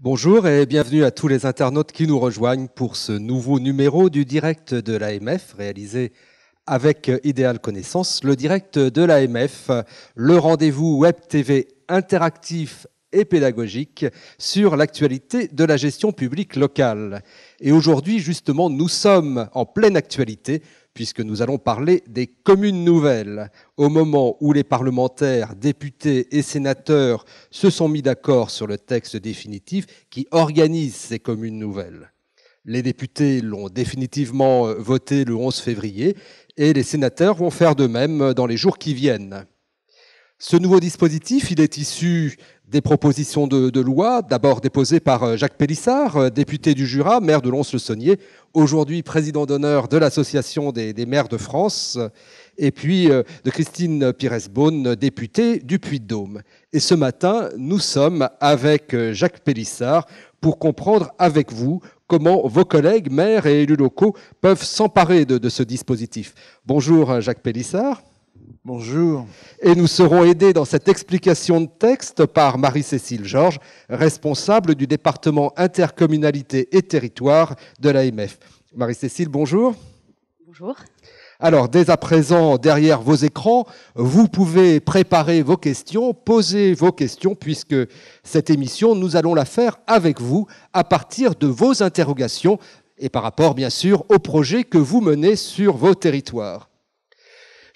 Bonjour et bienvenue à tous les internautes qui nous rejoignent pour ce nouveau numéro du direct de l'AMF réalisé avec Idéal Connaissance, le direct de l'AMF, le rendez-vous Web TV interactif et pédagogique sur l'actualité de la gestion publique locale. Et aujourd'hui, justement, nous sommes en pleine actualité puisque nous allons parler des communes nouvelles. Au moment où les parlementaires, députés et sénateurs se sont mis d'accord sur le texte définitif qui organise ces communes nouvelles. Les députés l'ont définitivement euh, voté le 11 février et les sénateurs vont faire de même euh, dans les jours qui viennent. Ce nouveau dispositif, il est issu des propositions de, loi, d'abord déposées par euh, Jacques Pélissard, euh, député du Jura, maire de Lons-le-Saunier, aujourd'hui président d'honneur de l'Association des, maires de France, et puis euh, de Christine Pires-Beaune, députée du Puy-de-Dôme. Et ce matin, nous sommes avec Jacques Pélissard pour comprendre avec vous comment vos collègues, maires et élus locaux peuvent s'emparer de, de ce dispositif. Bonjour Jacques Pélissard. Bonjour. Et nous serons aidés dans cette explication de texte par Marie-Cécile Georges, responsable du département intercommunalité et territoire de l'AMF. Marie-Cécile, bonjour. Bonjour. Alors, dès à présent, derrière vos écrans, vous pouvez préparer vos questions, poser vos questions, puisque cette émission, nous allons la faire avec vous à partir de vos interrogations et par rapport, bien sûr, au projet que vous menez sur vos territoires.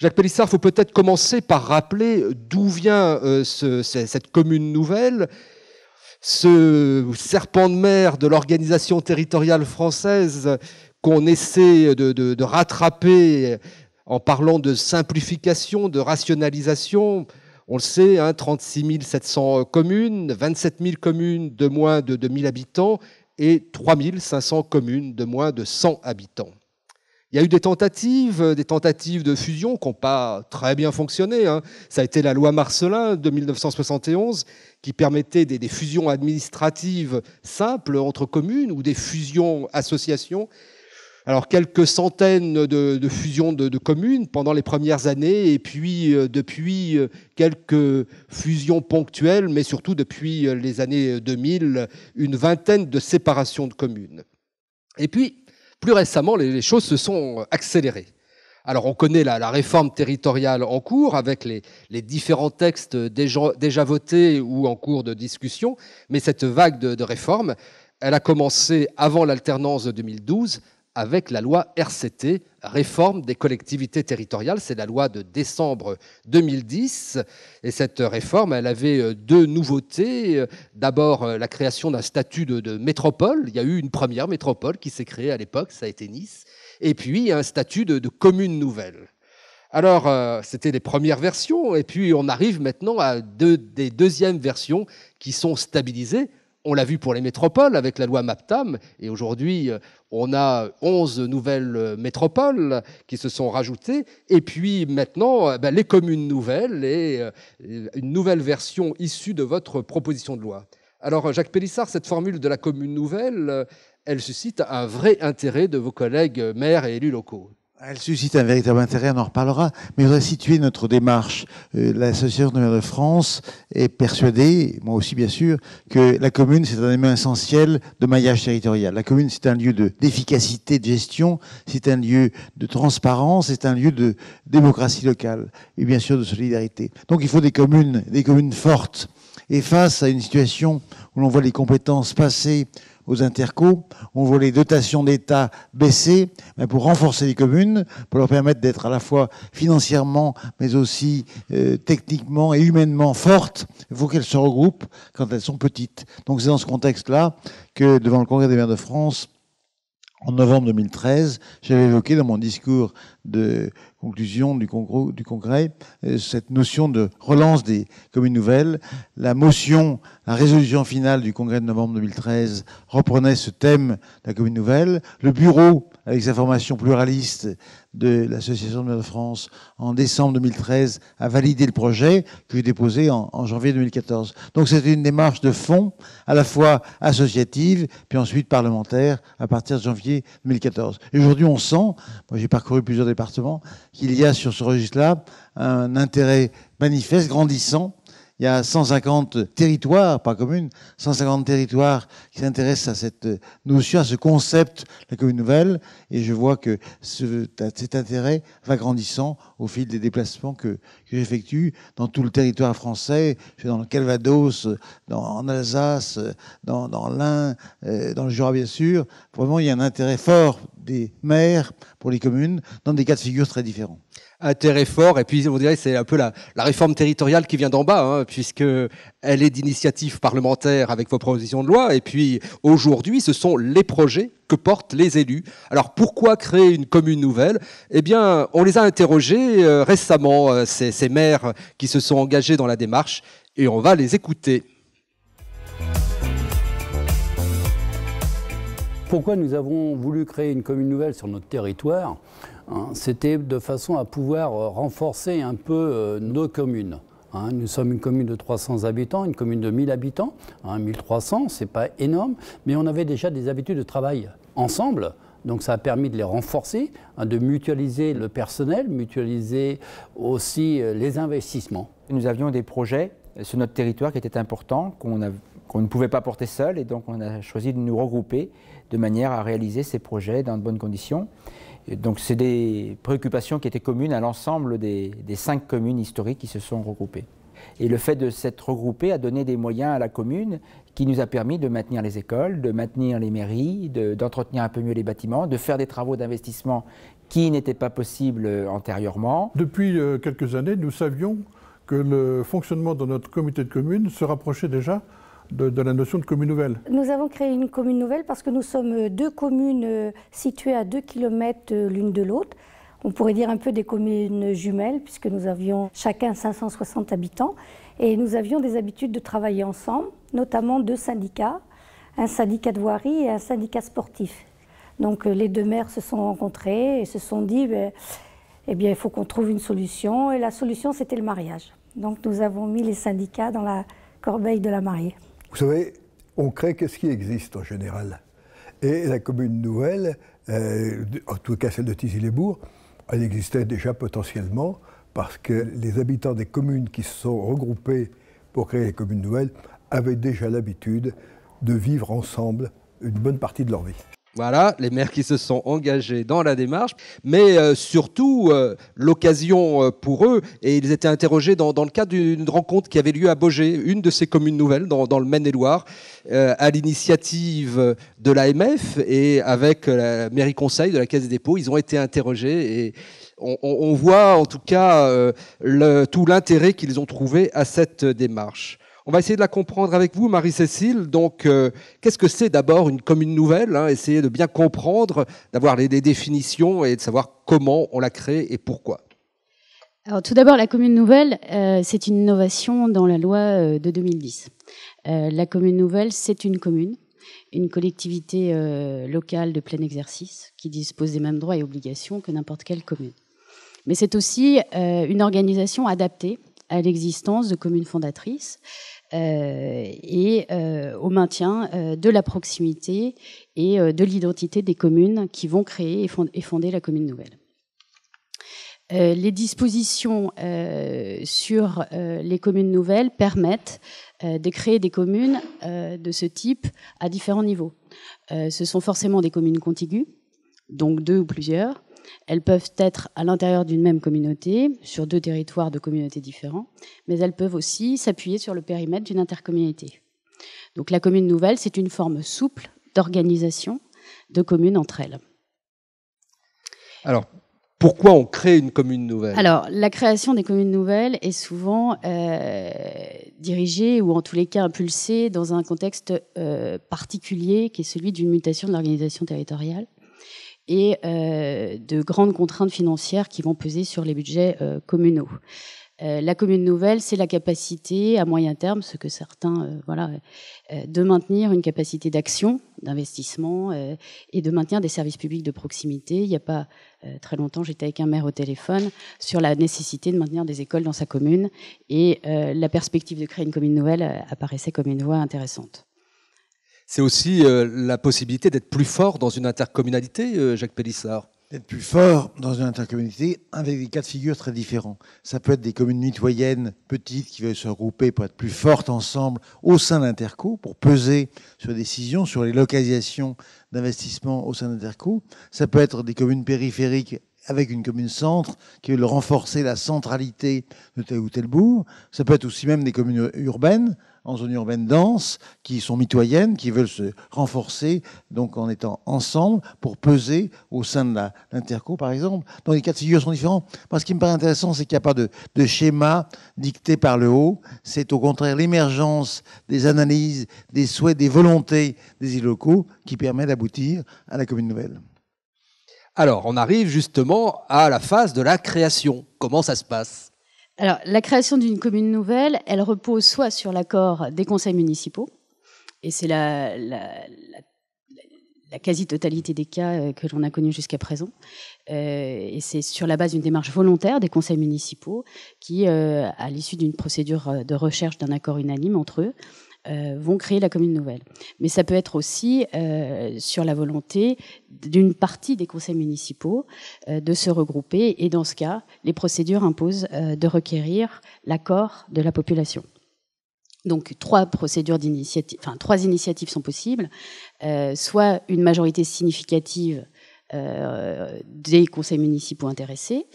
Jacques Pélissard, il faut peut-être commencer par rappeler d'où vient euh, cette commune nouvelle, ce serpent de mer de l'organisation territoriale française qu'on essaie de, rattraper en parlant de simplification, de rationalisation. On le sait, 36 hein, 700 communes, 27 000 communes de moins de 2 000 habitants et 3 500 communes de moins de 100 habitants. Il y a eu des tentatives, euh, des tentatives de fusion qui n'ont pas très bien fonctionné. Hein. Ça a été la loi Marcelin de 1971 qui permettait des, fusions administratives simples entre communes ou des fusions-associations. Alors quelques centaines de, fusions de, communes pendant les premières années et puis euh, depuis euh, quelques fusions ponctuelles, mais surtout depuis les années 2000, une vingtaine de séparations de communes. Et puis, plus récemment, les, choses se sont accélérées. Alors on connaît la, réforme territoriale en cours avec les, différents textes déjà, votés ou en cours de discussion, mais cette vague de, de réforme, elle a commencé avant l'alternance de 2012 avec la loi RCT, réforme des collectivités territoriales. C'est la loi de décembre 2010. Et cette réforme, elle avait euh, deux nouveautés. D'abord, euh, la création d'un statut de, métropole. Il y a eu une première métropole qui s'est créée à l'époque, ça a été Nice. Et puis, un statut de, commune nouvelle. Alors, euh, c'était les premières versions, et puis on arrive maintenant à des deuxièmes versions qui sont stabilisées. On l'a vu pour les métropoles avec la loi MAPTAM, et aujourd'hui, euh, on a 11 nouvelles euh, métropoles qui se sont rajoutées, et puis maintenant, euh, ben, les communes nouvelles et une nouvelle version issue de votre proposition de loi. Alors, Jacques Pélissard, cette formule de la commune nouvelle, elle suscite un vrai intérêt de vos collègues maires et élus locaux. Elle suscite un véritable intérêt, on en reparlera, mais je situer notre démarche. Euh, L'Association de de France est persuadée, moi aussi bien sûr, que la commune c'est un élément essentiel de maillage territorial. La commune c'est un lieu d'efficacité de gestion, c'est un lieu de transparence, c'est un lieu de démocratie locale et bien sûr de solidarité. Donc il faut des communes, des communes fortes. Et face à une situation où l'on voit les compétences passer aux intercos. On voit les dotations d'État baisser mais pour renforcer les communes, pour leur permettre d'être à la fois financièrement, mais aussi euh, techniquement et humainement fortes. Il faut qu'elles se regroupent quand elles sont petites. Donc c'est dans ce contexte-là que devant le Congrès des maires de France, en novembre 2013, j'avais évoqué dans mon discours de Conclusion du, Congrès, du Congrès euh, cette notion de relance des communes nouvelles. La motion, la résolution finale du Congrès de novembre 2013 reprenait ce thème de la commune nouvelle. Le bureau avec sa formation pluraliste de l'Association de France en décembre 2013, a validé le projet que j'ai déposé en, janvier 2014. Donc c'était une démarche de fond, à la fois associative, puis ensuite parlementaire, à partir de janvier 2014. Et aujourd'hui, on sent, moi j'ai parcouru plusieurs départements, qu'il y a sur ce registre-là un intérêt manifeste, grandissant, il y a 150 territoires, pas communes, 150 territoires qui s'intéressent à cette notion, à ce concept, la commune nouvelle. Et je vois que cet intérêt va grandissant au fil des déplacements que, j'effectue dans tout le territoire français. dans le Calvados, en Alsace, dans, dans l'Ain, euh, dans le Jura, bien sûr. Vraiment, il y a un intérêt fort des maires pour les communes dans des cas de figure très différents. Intérêt fort. Et puis, on dirait c'est un peu la, réforme territoriale qui vient d'en bas, hein, puisque elle est d'initiative parlementaire avec vos propositions de loi. Et puis, aujourd'hui, ce sont les projets que portent les élus. Alors, pourquoi créer une commune nouvelle Eh bien, on les a interrogés euh, récemment, euh, ces, ces maires qui se sont engagés dans la démarche, et on va les écouter. Pourquoi nous avons voulu créer une commune nouvelle sur notre territoire Hein, c'était de façon à pouvoir euh, renforcer un peu euh, nos communes. Hein. nous sommes une commune de 300 habitants, une commune de 1000 habitants, 1300, hein, c'est pas énorme, mais on avait déjà des habitudes de travail ensemble. Donc ça a permis de les renforcer, de mutualiser le personnel, mutualiser aussi euh, les investissements. Nous avions des projets sur notre territoire qui étaient importants, qu'on ne pouvait pas porter seul, et donc on a choisi de nous regrouper de manière à réaliser ces projets dans de bonnes conditions donc c'est des préoccupations qui étaient communes à l'ensemble des, cinq communes historiques qui se sont regroupées. Et le fait de s'être regroupé a donné des moyens à la commune qui nous a permis de maintenir les écoles, de maintenir les mairies, d'entretenir un peu mieux les bâtiments, de faire des travaux d'investissement qui n'étaient pas possibles euh, antérieurement. Depuis euh, quelques années, nous savions que le fonctionnement de notre comité de communes se rapprochait déjà de, la notion de commune nouvelle Nous avons créé une commune nouvelle parce que nous sommes euh, deux communes euh, situées à 2 kilomètres euh, l'une de l'autre. On pourrait dire un peu des communes jumelles puisque nous avions chacun 560 habitants et nous avions des habitudes de travailler ensemble, notamment deux syndicats, un syndicat de voirie et un syndicat sportif. Donc les deux maires se sont rencontrés et se sont dit ben, eh bien, il faut qu'on trouve une solution. Et la solution, c'était le mariage. Donc nous avons mis les syndicats dans la corbeille de la mariée. Vous savez, on crée que ce qui existe en général. Et la commune nouvelle, euh, en tout cas celle de Tizy-les-Bourgs, elle existait déjà potentiellement parce que les habitants des communes qui se sont regroupés pour créer les communes nouvelles avaient déjà l'habitude de vivre ensemble une bonne partie de leur vie. Voilà, les maires qui se sont engagés dans la démarche, mais euh, surtout euh, l'occasion euh, pour eux, et ils étaient interrogés dans, le cadre d'une rencontre qui avait lieu à Beaugé, une de ces communes nouvelles dans, le Maine-et-Loire, à l'initiative de l'AMF et avec la mairie conseil de la Caisse des dépôts, ils ont été interrogés et on, voit en tout cas tout l'intérêt qu'ils ont trouvé à cette démarche. On va essayer de la comprendre avec vous, Marie-Cécile. Donc, euh, qu'est-ce que c'est d'abord une commune nouvelle hein, Essayer de bien comprendre, d'avoir les, définitions et de savoir comment on la crée et pourquoi. Alors, tout d'abord, la commune nouvelle, euh, c'est une innovation dans la loi euh, de 2010. la commune nouvelle, c'est une commune une collectivité locale de plein exercice qui dispose des mêmes droits et obligations que n'importe quelle commune. Mais c'est aussi une organisation adaptée à l'existence de communes fondatrices euh, et euh, au maintien euh, de la proximité et de l'identité des communes qui vont créer et fonder la commune nouvelle. les dispositions sur les communes nouvelles permettent de créer des communes de ce type à différents niveaux. ce sont forcément des communes contiguës, donc deux ou plusieurs. Elles peuvent être à l'intérieur d'une même communauté, sur deux territoires de communautés différents, mais elles peuvent aussi s'appuyer sur le périmètre d'une intercommunalité. Donc la commune nouvelle, c'est une forme souple d'organisation de communes entre elles. Alors, pourquoi on crée une commune nouvelle Alors, la création des communes nouvelles est souvent euh, dirigée ou en tous les cas impulsée dans un contexte euh, particulier qui est celui d'une mutation de l'organisation territoriale et euh, de grandes contraintes financières qui vont peser sur les budgets euh, communaux. Euh, la commune nouvelle, c'est la capacité à moyen terme, ce que certains, voilà, de maintenir une capacité d'action, d'investissement et de maintenir des services publics de proximité. Il n'y a pas très longtemps, j'étais avec un maire au téléphone sur la nécessité de maintenir des écoles dans sa commune et la perspective de créer une commune nouvelle apparaissait comme une voie intéressante c'est aussi euh, la possibilité d'être plus fort dans une intercommunalité, euh, Jacques Pélissard D'être plus fort dans une intercommunalité avec des cas de figure très différents. Ça peut être des communes mitoyennes petites qui veulent se regrouper pour être plus fortes ensemble au sein d'Interco, pour peser sur les décisions, sur les localisations d'investissement au sein d'Interco. Ça peut être des communes périphériques avec une commune centre qui veut renforcer la centralité de tel ou tel bourg. Ça peut être aussi même des communes urbaines en zone urbaine dense, qui sont mitoyennes, qui veulent se renforcer, donc en étant ensemble pour peser au sein de l'interco, par exemple. Donc les cas de sont différents. Moi, ce qui me paraît intéressant, c'est qu'il n'y a pas de, de, schéma dicté par le haut. C'est au contraire l'émergence des analyses, des souhaits, des volontés des îles locaux qui permet d'aboutir à la commune nouvelle. Alors, on arrive justement à la phase de la création. Comment ça se passe la création d'une commune nouvelle, elle repose soit sur l'accord des conseils municipaux, et c'est la, quasi-totalité des cas euh, que l'on a connus jusqu'à présent, euh, et c'est sur la base d'une démarche volontaire des conseils municipaux qui, euh, à l'issue d'une procédure de recherche d'un accord unanime entre eux, euh, vont créer la commune nouvelle. Mais ça peut être aussi euh, sur la volonté d'une partie des conseils municipaux euh, de se regrouper et dans ce cas, les procédures imposent de requérir l'accord de la population. Donc trois procédures d'initiative, trois initiatives sont possibles, soit une majorité significative des conseils municipaux intéressés,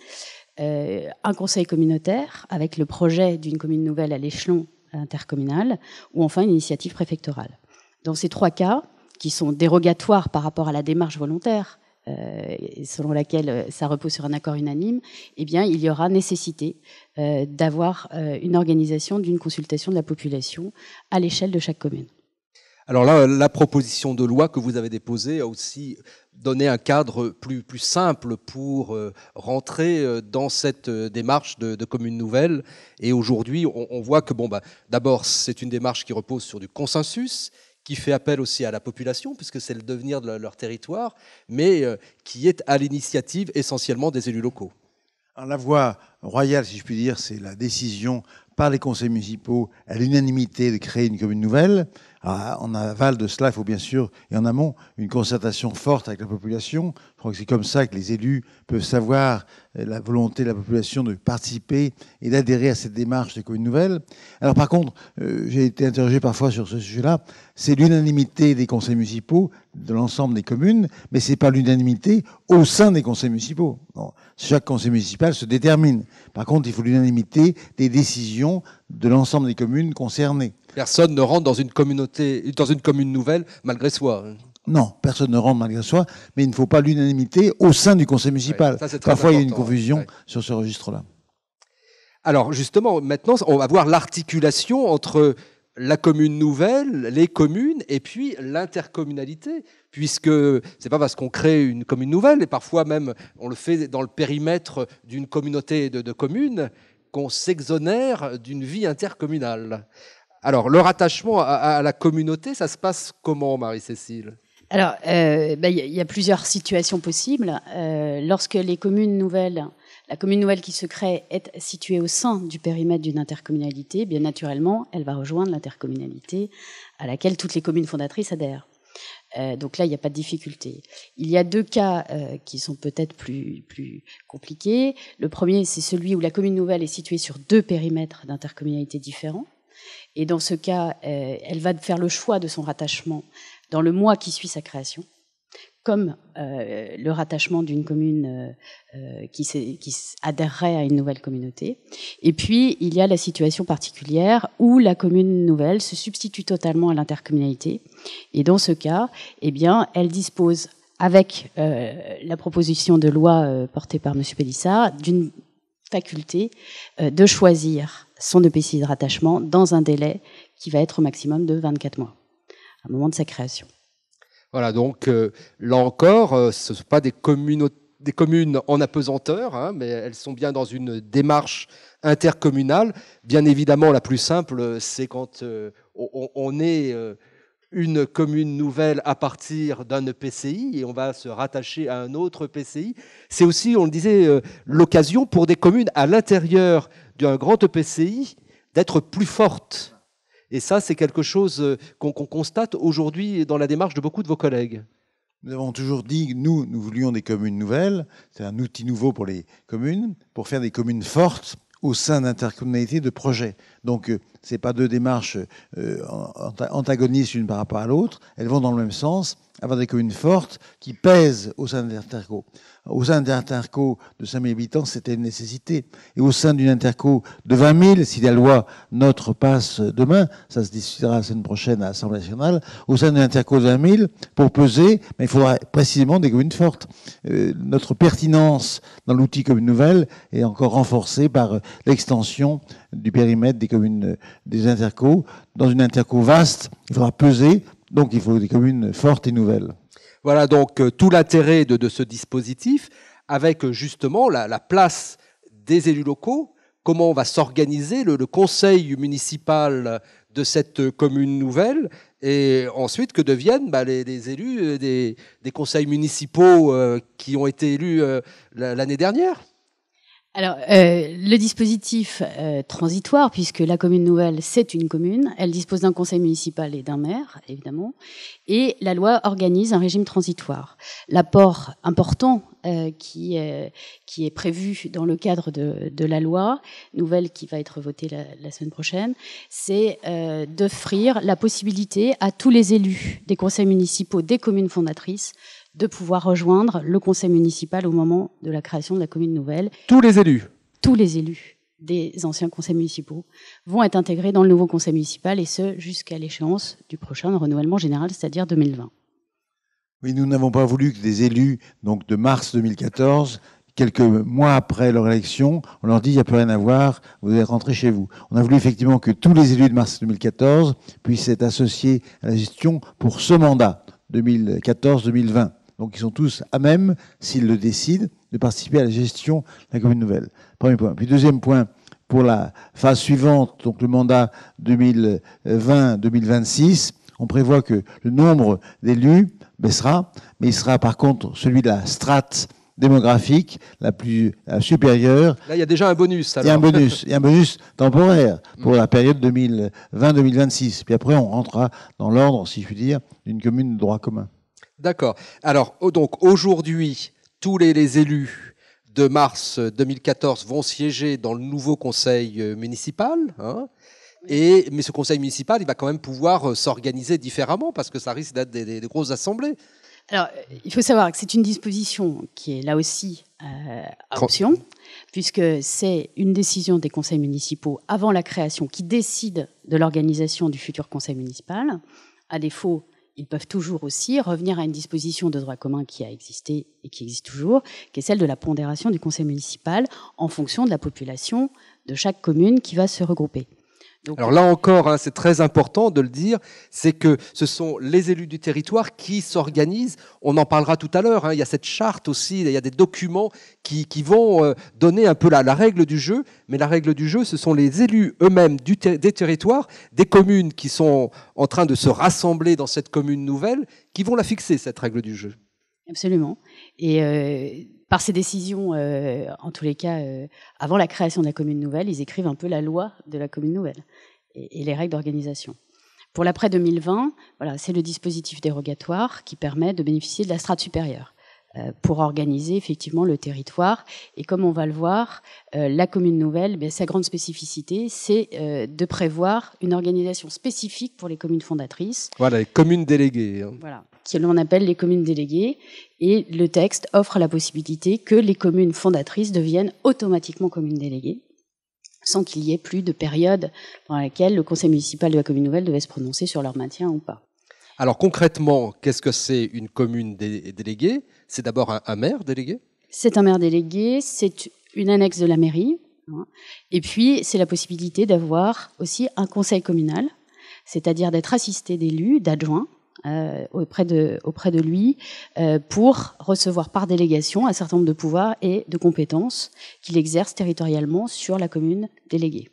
un conseil communautaire avec le projet d'une commune nouvelle à l'échelon intercommunale ou enfin une initiative préfectorale. Dans ces trois cas, qui sont dérogatoires par rapport à la démarche volontaire, euh, selon laquelle euh, ça repose sur un accord unanime, eh bien, il y aura nécessité euh, d'avoir une organisation d'une consultation de la population à l'échelle de chaque commune. Alors là, la proposition de loi que vous avez déposée a aussi donné un cadre plus, simple pour euh, rentrer euh, dans cette euh, démarche de, de commune nouvelle. Et aujourd'hui, on, voit que, bon, bah, d'abord, c'est une démarche qui repose sur du consensus, qui fait appel aussi à la population, puisque c'est le devenir de leur territoire, mais qui est à l'initiative essentiellement des élus locaux. la voie royale, si je puis dire, c'est la décision par les conseils municipaux à l'unanimité de créer une commune nouvelle. Ah, on en aval de cela, il faut bien sûr, et en amont, une concertation forte avec la population crois que c'est comme ça que les élus peuvent savoir euh, la volonté de la population de participer et d'adhérer à cette démarche des communes nouvelles. Alors par contre, euh, j'ai été interrogé parfois sur ce sujet-là, c'est l'unanimité des conseils municipaux de l'ensemble des communes, mais ce n'est pas l'unanimité au sein des conseils municipaux. Chaque conseil municipal se détermine. Par contre, il faut l'unanimité des décisions de l'ensemble des communes concernées. Personne ne rentre dans une communauté, dans une commune nouvelle malgré soi. Non, personne ne rentre malgré soi, mais il ne faut pas l'unanimité au sein du conseil municipal. Parfois, il y a une confusion sur ce registre-là. Alors, justement, maintenant, on va voir l'articulation entre la commune nouvelle, les communes et puis l'intercommunalité, puisque ce n'est pas parce qu'on crée une commune nouvelle, et parfois même on le fait dans le périmètre d'une communauté de, communes, qu'on s'exonère d'une vie intercommunale. Alors, le attachement à la communauté, ça se passe comment, Marie-Cécile alors, il euh, bah, y, a plusieurs situations possibles. Euh, lorsque les communes nouvelles, la commune nouvelle qui se crée est située au sein du périmètre d'une intercommunalité, bien naturellement, elle va rejoindre l'intercommunalité à laquelle toutes les communes fondatrices adhèrent. Euh, donc là, il n'y a pas de difficulté. Il y a deux cas qui sont peut-être plus, plus compliqués. Le premier, c'est celui où la commune nouvelle est située sur deux périmètres d'intercommunalité différents. Et dans ce cas, elle va faire le choix de son rattachement dans le mois qui suit sa création, comme euh, le rattachement d'une commune euh, euh, qui, qui adhérerait à une nouvelle communauté. Et puis, il y a la situation particulière où la commune nouvelle se substitue totalement à l'intercommunalité. Et dans ce cas, eh bien, elle dispose, avec la proposition de loi portée par M. Pélissard, d'une faculté de choisir son EPCI de rattachement dans un délai qui va être au maximum de 24 mois un moment de sa création. Voilà, donc euh, là encore, euh, ce ne sont pas des, des communes en apesanteur, hein, mais elles sont bien dans une démarche intercommunale. Bien évidemment, la plus simple, euh, c'est quand on, on, est une commune nouvelle à partir d'un e PCI et on va se rattacher à un autre e PCI. C'est aussi, on le disait, l'occasion pour des communes à l'intérieur d'un grand e PCI d'être plus fortes et ça, c'est quelque chose euh, qu'on constate aujourd'hui dans la démarche de beaucoup de vos collègues. Nous avons toujours dit, nous, nous voulions des communes nouvelles, c'est un outil nouveau pour les communes, pour faire des communes fortes au sein d'intercommunalités de projets. Donc, euh, ce n'est pas deux démarches euh, antagonistes l'une par rapport à l'autre, elles vont dans le même sens, avoir des communes fortes qui pèsent au sein des interco. Au sein des interco de 5 000 habitants, c'était une nécessité. Et au sein d'une interco de 20 000, si la loi NOTRe passe demain, ça se discutera la semaine prochaine à l'Assemblée nationale, au sein d'une interco de 20 000, pour peser, mais il faudra précisément des communes fortes. Euh, notre pertinence dans l'outil commune nouvelle est encore renforcée par l'extension du périmètre des communes, euh, des interco. Dans une interco vaste, il faudra peser donc il faut des communes fortes et nouvelles. Voilà donc euh, tout l'intérêt de, ce dispositif avec euh, justement la, place des élus locaux, comment on va s'organiser, le, conseil municipal de cette euh, commune nouvelle, et ensuite que deviennent bah, les, élus des, conseils municipaux qui ont été élus l'année dernière. Alors, euh, le dispositif euh, transitoire, puisque la commune nouvelle, c'est une commune, elle dispose d'un conseil municipal et d'un maire, évidemment, et la loi organise un régime transitoire. L'apport important euh, qui, qui est prévu dans le cadre de, de, la loi, nouvelle qui va être votée la, la semaine prochaine, c'est d'offrir la possibilité à tous les élus des conseils municipaux des communes fondatrices de pouvoir rejoindre le conseil municipal au moment de la création de la commune nouvelle. Tous les élus Tous les élus des anciens conseils municipaux vont être intégrés dans le nouveau conseil municipal et ce jusqu'à l'échéance du prochain renouvellement général, c'est-à-dire 2020. Oui, nous n'avons pas voulu que des élus donc de mars 2014 quelques mois après leur élection, on leur dit il n'y a plus rien à voir, vous êtes rentrer chez vous. On a voulu effectivement que tous les élus de mars 2014 puissent être associés à la gestion pour ce mandat 2014-2020. Donc ils sont tous à même, s'ils le décident, de participer à la gestion de la commune nouvelle. Premier point. Puis deuxième point, pour la phase suivante, donc le mandat 2020-2026, on prévoit que le nombre d'élus baissera, mais il sera par contre celui de la strate démographique la plus supérieure. Là, il y a déjà un bonus. Il y a un bonus, il y a un bonus temporaire pour la période 2020-2026. Puis après, on rentrera dans l'ordre, si je puis dire, d'une commune de droit commun. D'accord. Alors, donc aujourd'hui, tous les, élus de mars 2014 vont siéger dans le nouveau conseil euh, municipal. Hein. et, mais ce conseil municipal, il va quand même pouvoir euh, s'organiser différemment parce que ça risque d'être des, grosses assemblées. Alors, il faut savoir que c'est une disposition qui est là aussi euh, option, puisque c'est une décision des conseils municipaux avant la création qui décide de l'organisation du futur conseil municipal. À défaut, ils peuvent toujours aussi revenir à une disposition de droit commun qui a existé et qui existe toujours, qui est celle de la pondération du conseil municipal en fonction de la population de chaque commune qui va se regrouper. Alors là encore, hein, c'est très important de le dire, c'est que ce sont les élus du territoire qui s'organisent. On en parlera tout à l'heure. Hein. il y a cette charte aussi, il y a des documents qui, vont euh, donner un peu la, la, règle du jeu. Mais la règle du jeu, ce sont les élus eux-mêmes des territoires, des communes qui sont en train de se rassembler dans cette commune nouvelle, qui vont la fixer, cette règle du jeu. Absolument. Et euh, par ces décisions, euh, en tous les cas, euh, avant la création de la commune nouvelle, ils écrivent un peu la loi de la commune nouvelle et, et les règles d'organisation. Pour l'après 2020, voilà, c'est le dispositif dérogatoire qui permet de bénéficier de la strate supérieure. Euh, pour organiser effectivement le territoire. Et comme on va le voir, euh, la commune nouvelle, ben, sa grande spécificité, c'est euh, de prévoir une organisation spécifique pour les communes fondatrices. Voilà, les communes déléguées. Hein. Voilà, que l'on appelle les communes déléguées. Et le texte offre la possibilité que les communes fondatrices deviennent automatiquement communes déléguées sans qu'il y ait plus de période pendant laquelle le conseil municipal de la commune nouvelle devait se prononcer sur leur maintien ou pas. Alors concrètement, qu'est-ce que c'est une commune déléguée C'est d'abord un, maire délégué C'est un maire délégué, c'est une annexe de la mairie. Hein. et puis, c'est la possibilité d'avoir aussi un conseil communal, c'est-à-dire d'être assisté d'élus, d'adjoints, euh, auprès, de, auprès de lui euh, pour recevoir par délégation un certain nombre de pouvoirs et de compétences qu'il exerce territorialement sur la commune déléguée.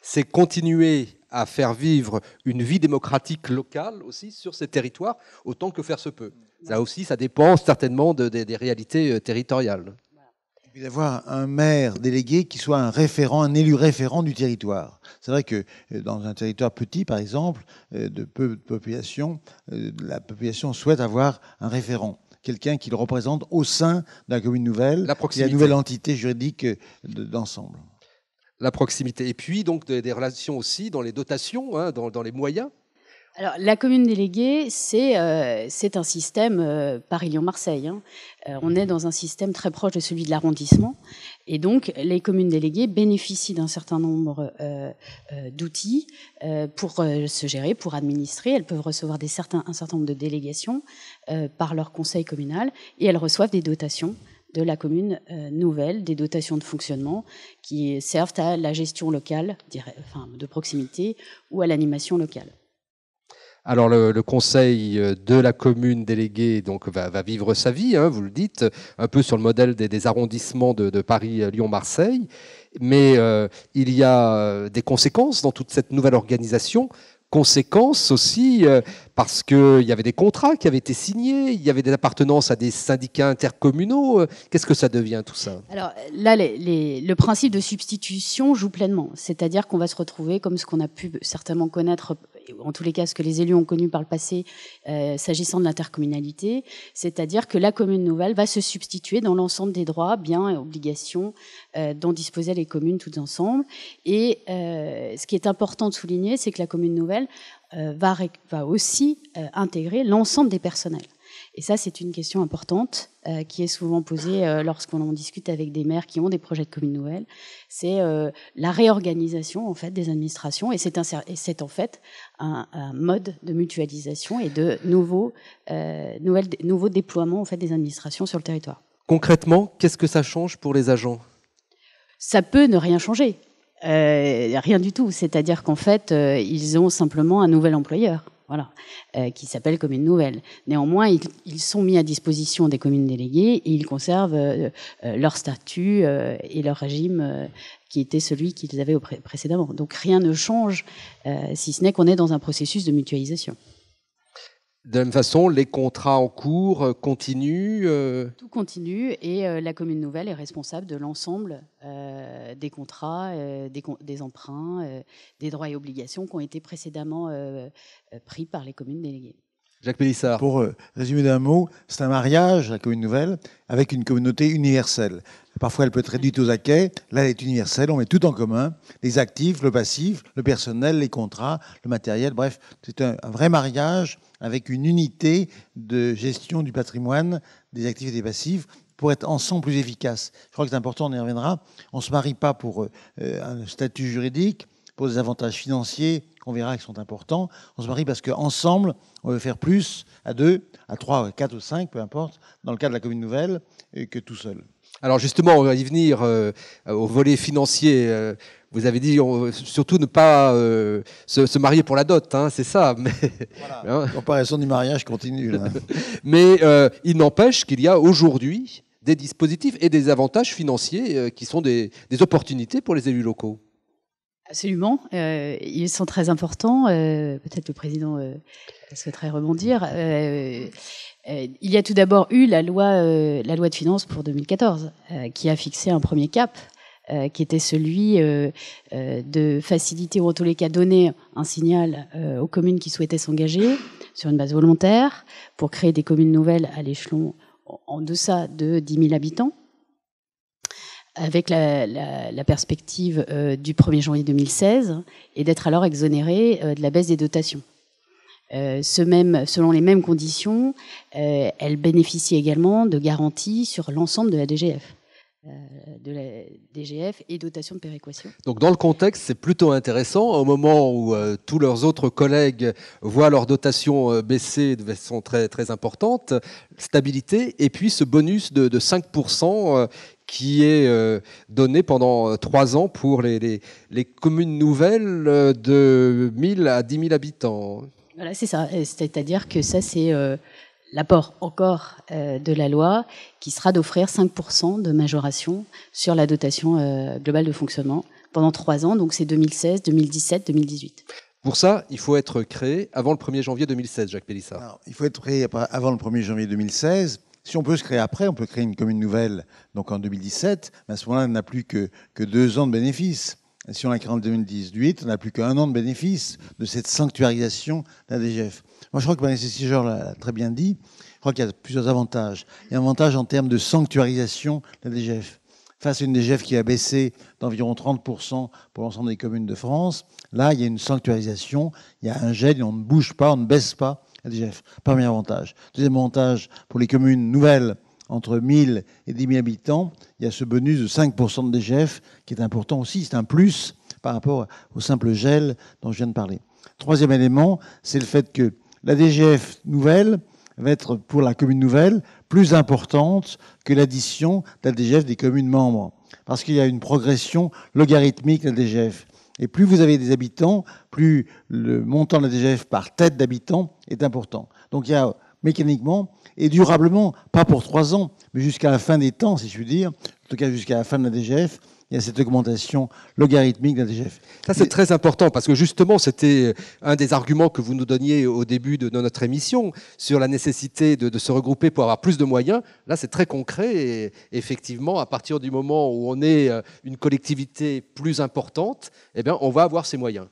C'est continuer à faire vivre une vie démocratique locale aussi sur ces territoires autant que faire se peut. Là aussi, ça dépend certainement des réalités euh, territoriales. d'avoir un maire délégué qui soit un référent, un élu référent du territoire. C'est vrai que euh, dans un territoire petit, par exemple, euh, de peu de population, la population souhaite avoir un référent quelqu'un qui le représente au sein d'un commune nouvelle, la nouvelle entité juridique d'ensemble la proximité. Et puis, donc, des, relations aussi dans les dotations, hein, dans, les moyens. Alors, la commune déléguée, c'est euh, un système euh, Paris-Lyon-Marseille. Hein. Euh, on est dans un système très proche de celui de l'arrondissement. Et donc, les communes déléguées bénéficient d'un certain nombre d'outils pour se gérer, pour administrer. Elles peuvent recevoir des certains, un certain nombre de délégations par leur conseil communal et elles reçoivent des dotations de la commune euh, nouvelle, des dotations de fonctionnement qui servent à la gestion locale, de proximité, ou à l'animation locale. Alors le, conseil euh, de la commune déléguée donc va, vivre sa vie, hein, vous le dites, un peu sur le modèle des, arrondissements de, Paris, euh, Lyon, Marseille. Mais il y a des conséquences dans toute cette nouvelle organisation conséquences aussi, euh, parce qu'il y avait des contrats qui avaient été signés, il y avait des appartenances à des syndicats intercommunaux. Euh, qu'est-ce que ça devient tout ça Alors là, le principe de substitution joue pleinement, c'est-à-dire qu'on va se retrouver, comme ce qu'on a pu certainement connaître en tous les cas ce que les élus ont connu par le passé euh, s'agissant de l'intercommunalité, c'est-à-dire que la commune nouvelle va se substituer dans l'ensemble des droits, biens et obligations euh, dont disposaient les communes toutes ensemble. Et euh, ce qui est important de souligner, c'est que la commune nouvelle va, aussi intégrer l'ensemble des personnels. Et ça, c'est une question importante qui est souvent posée lorsqu'on en discute avec des maires qui ont des projets de Commune Nouvelle. C'est la réorganisation en fait des administrations, et c'est en fait un, mode de mutualisation et de euh, nouveaux, déploiements en fait, des administrations sur le territoire. Concrètement, qu'est-ce que ça change pour les agents Ça peut ne rien changer. Euh, rien du tout. C'est-à-dire qu'en fait, euh, ils ont simplement un nouvel employeur voilà, euh, qui s'appelle une nouvelle. Néanmoins, ils, sont mis à disposition des communes déléguées et ils conservent euh, euh, leur statut et leur régime qui était celui qu'ils avaient précédemment. Donc rien ne change, si ce n'est qu'on est dans un processus de mutualisation de la même façon, les contrats en cours euh, continuent euh, Tout continue et euh, la commune nouvelle est responsable de l'ensemble des contrats, des, emprunts, des droits et obligations qui ont été précédemment pris par les communes déléguées. Jacques Pélissard. Pour résumer d'un mot, c'est un mariage, la commune nouvelle, avec une communauté universelle. Parfois, elle peut être réduite aux acquets. Là, elle est universelle. On met tout en commun les actifs, le passif, le personnel, les contrats, le matériel. Bref, c'est un vrai mariage avec une unité de gestion du patrimoine, des des passifs pour être ensemble plus efficace. Je crois que c'est important, on y reviendra. On ne se marie pas pour euh, un statut juridique, pour des avantages financiers qu'on verra qui sont importants. On se marie parce qu'ensemble, on veut faire plus à deux, à trois, à quatre ou cinq, peu importe, dans le cas de la commune nouvelle, euh, que tout seul. Alors justement, on va y venir euh, au volet financier. Vous avez dit surtout ne pas euh, se, marier pour la dot, hein, c'est ça. Mais, voilà. Hein. Comparaison du mariage continue. mais euh, il n'empêche qu'il y a aujourd'hui des dispositifs et des avantages financiers euh, qui sont des, opportunités pour les élus locaux. Absolument, ils sont très importants. Peut-être le président souhaiterait rebondir. il y a tout d'abord eu la loi, la loi de finances pour 2014, qui a fixé un premier cap euh, qui était celui euh, euh, de faciliter ou en tous les cas donner un signal aux communes qui souhaitaient s'engager sur une base volontaire pour créer des communes nouvelles à l'échelon en deçà de 10 000 habitants, avec la, perspective du 1er janvier 2016 et d'être alors exonérée de la baisse des dotations. ce même, selon les mêmes conditions, elle bénéficie également de garanties sur l'ensemble de la DGF. Euh, de la DGF et dotation de péréquation. Donc dans le contexte, c'est plutôt intéressant. Au moment où euh, tous leurs autres collègues voient leur dotation euh, baisser de façon très, très importante, stabilité, et puis ce bonus de, 5% qui est donné pendant 3 ans pour les, les, les, communes nouvelles de 1000 à 10 000 habitants. Voilà, c'est ça. C'est-à-dire que ça, c'est l'apport encore euh, de la loi qui sera d'offrir 5% de majoration sur la dotation euh, globale de fonctionnement pendant trois ans, donc c'est 2016, 2017, 2018. Pour ça, il faut être créé avant le 1er janvier 2016, Jacques Pélissard. il faut être créé avant le 1er janvier 2016. Si on peut se créer après, on peut créer une commune nouvelle, donc en 2017, mais à ce moment-là, on n'a plus que, que deux ans de bénéfices. Si on la crée en 2018, on n'a plus qu'un an de bénéfice de cette sanctuarisation de la DGF. Moi, je crois que Vanessa l'a très bien dit. Je crois qu'il y a plusieurs avantages. Il y a un avantage en termes de sanctuarisation de la DGF. Face à une DGF qui a baissé d'environ 30% pour l'ensemble des communes de France, là, il y a une sanctuarisation, il y a un gel, on ne bouge pas, on ne baisse pas la DGF. Premier avantage. Deuxième avantage, pour les communes nouvelles entre 1000 et 10 000 habitants, il y a ce bonus de 5% de DGF qui est important aussi, c'est un plus par rapport au simple gel dont je viens de parler. Troisième élément, c'est le fait que la DGF nouvelle va être pour la commune nouvelle plus importante que l'addition de la DGF des communes membres, parce qu'il y a une progression logarithmique de la DGF. Et plus vous avez des habitants, plus le montant de la DGF par tête d'habitants est important. Donc il y a mécaniquement et durablement, pas pour trois ans, mais jusqu'à la fin des temps, si je puis dire, en tout cas jusqu'à la fin de la DGF, il y a cette augmentation logarithmique de la DGF. Ça, c'est très important parce que justement, c'était un des arguments que vous nous donniez au début de notre émission sur la nécessité de, se regrouper pour avoir plus de moyens. Là, c'est très concret et effectivement, à partir du moment où on est euh, une collectivité plus importante, eh bien, on va avoir ces moyens.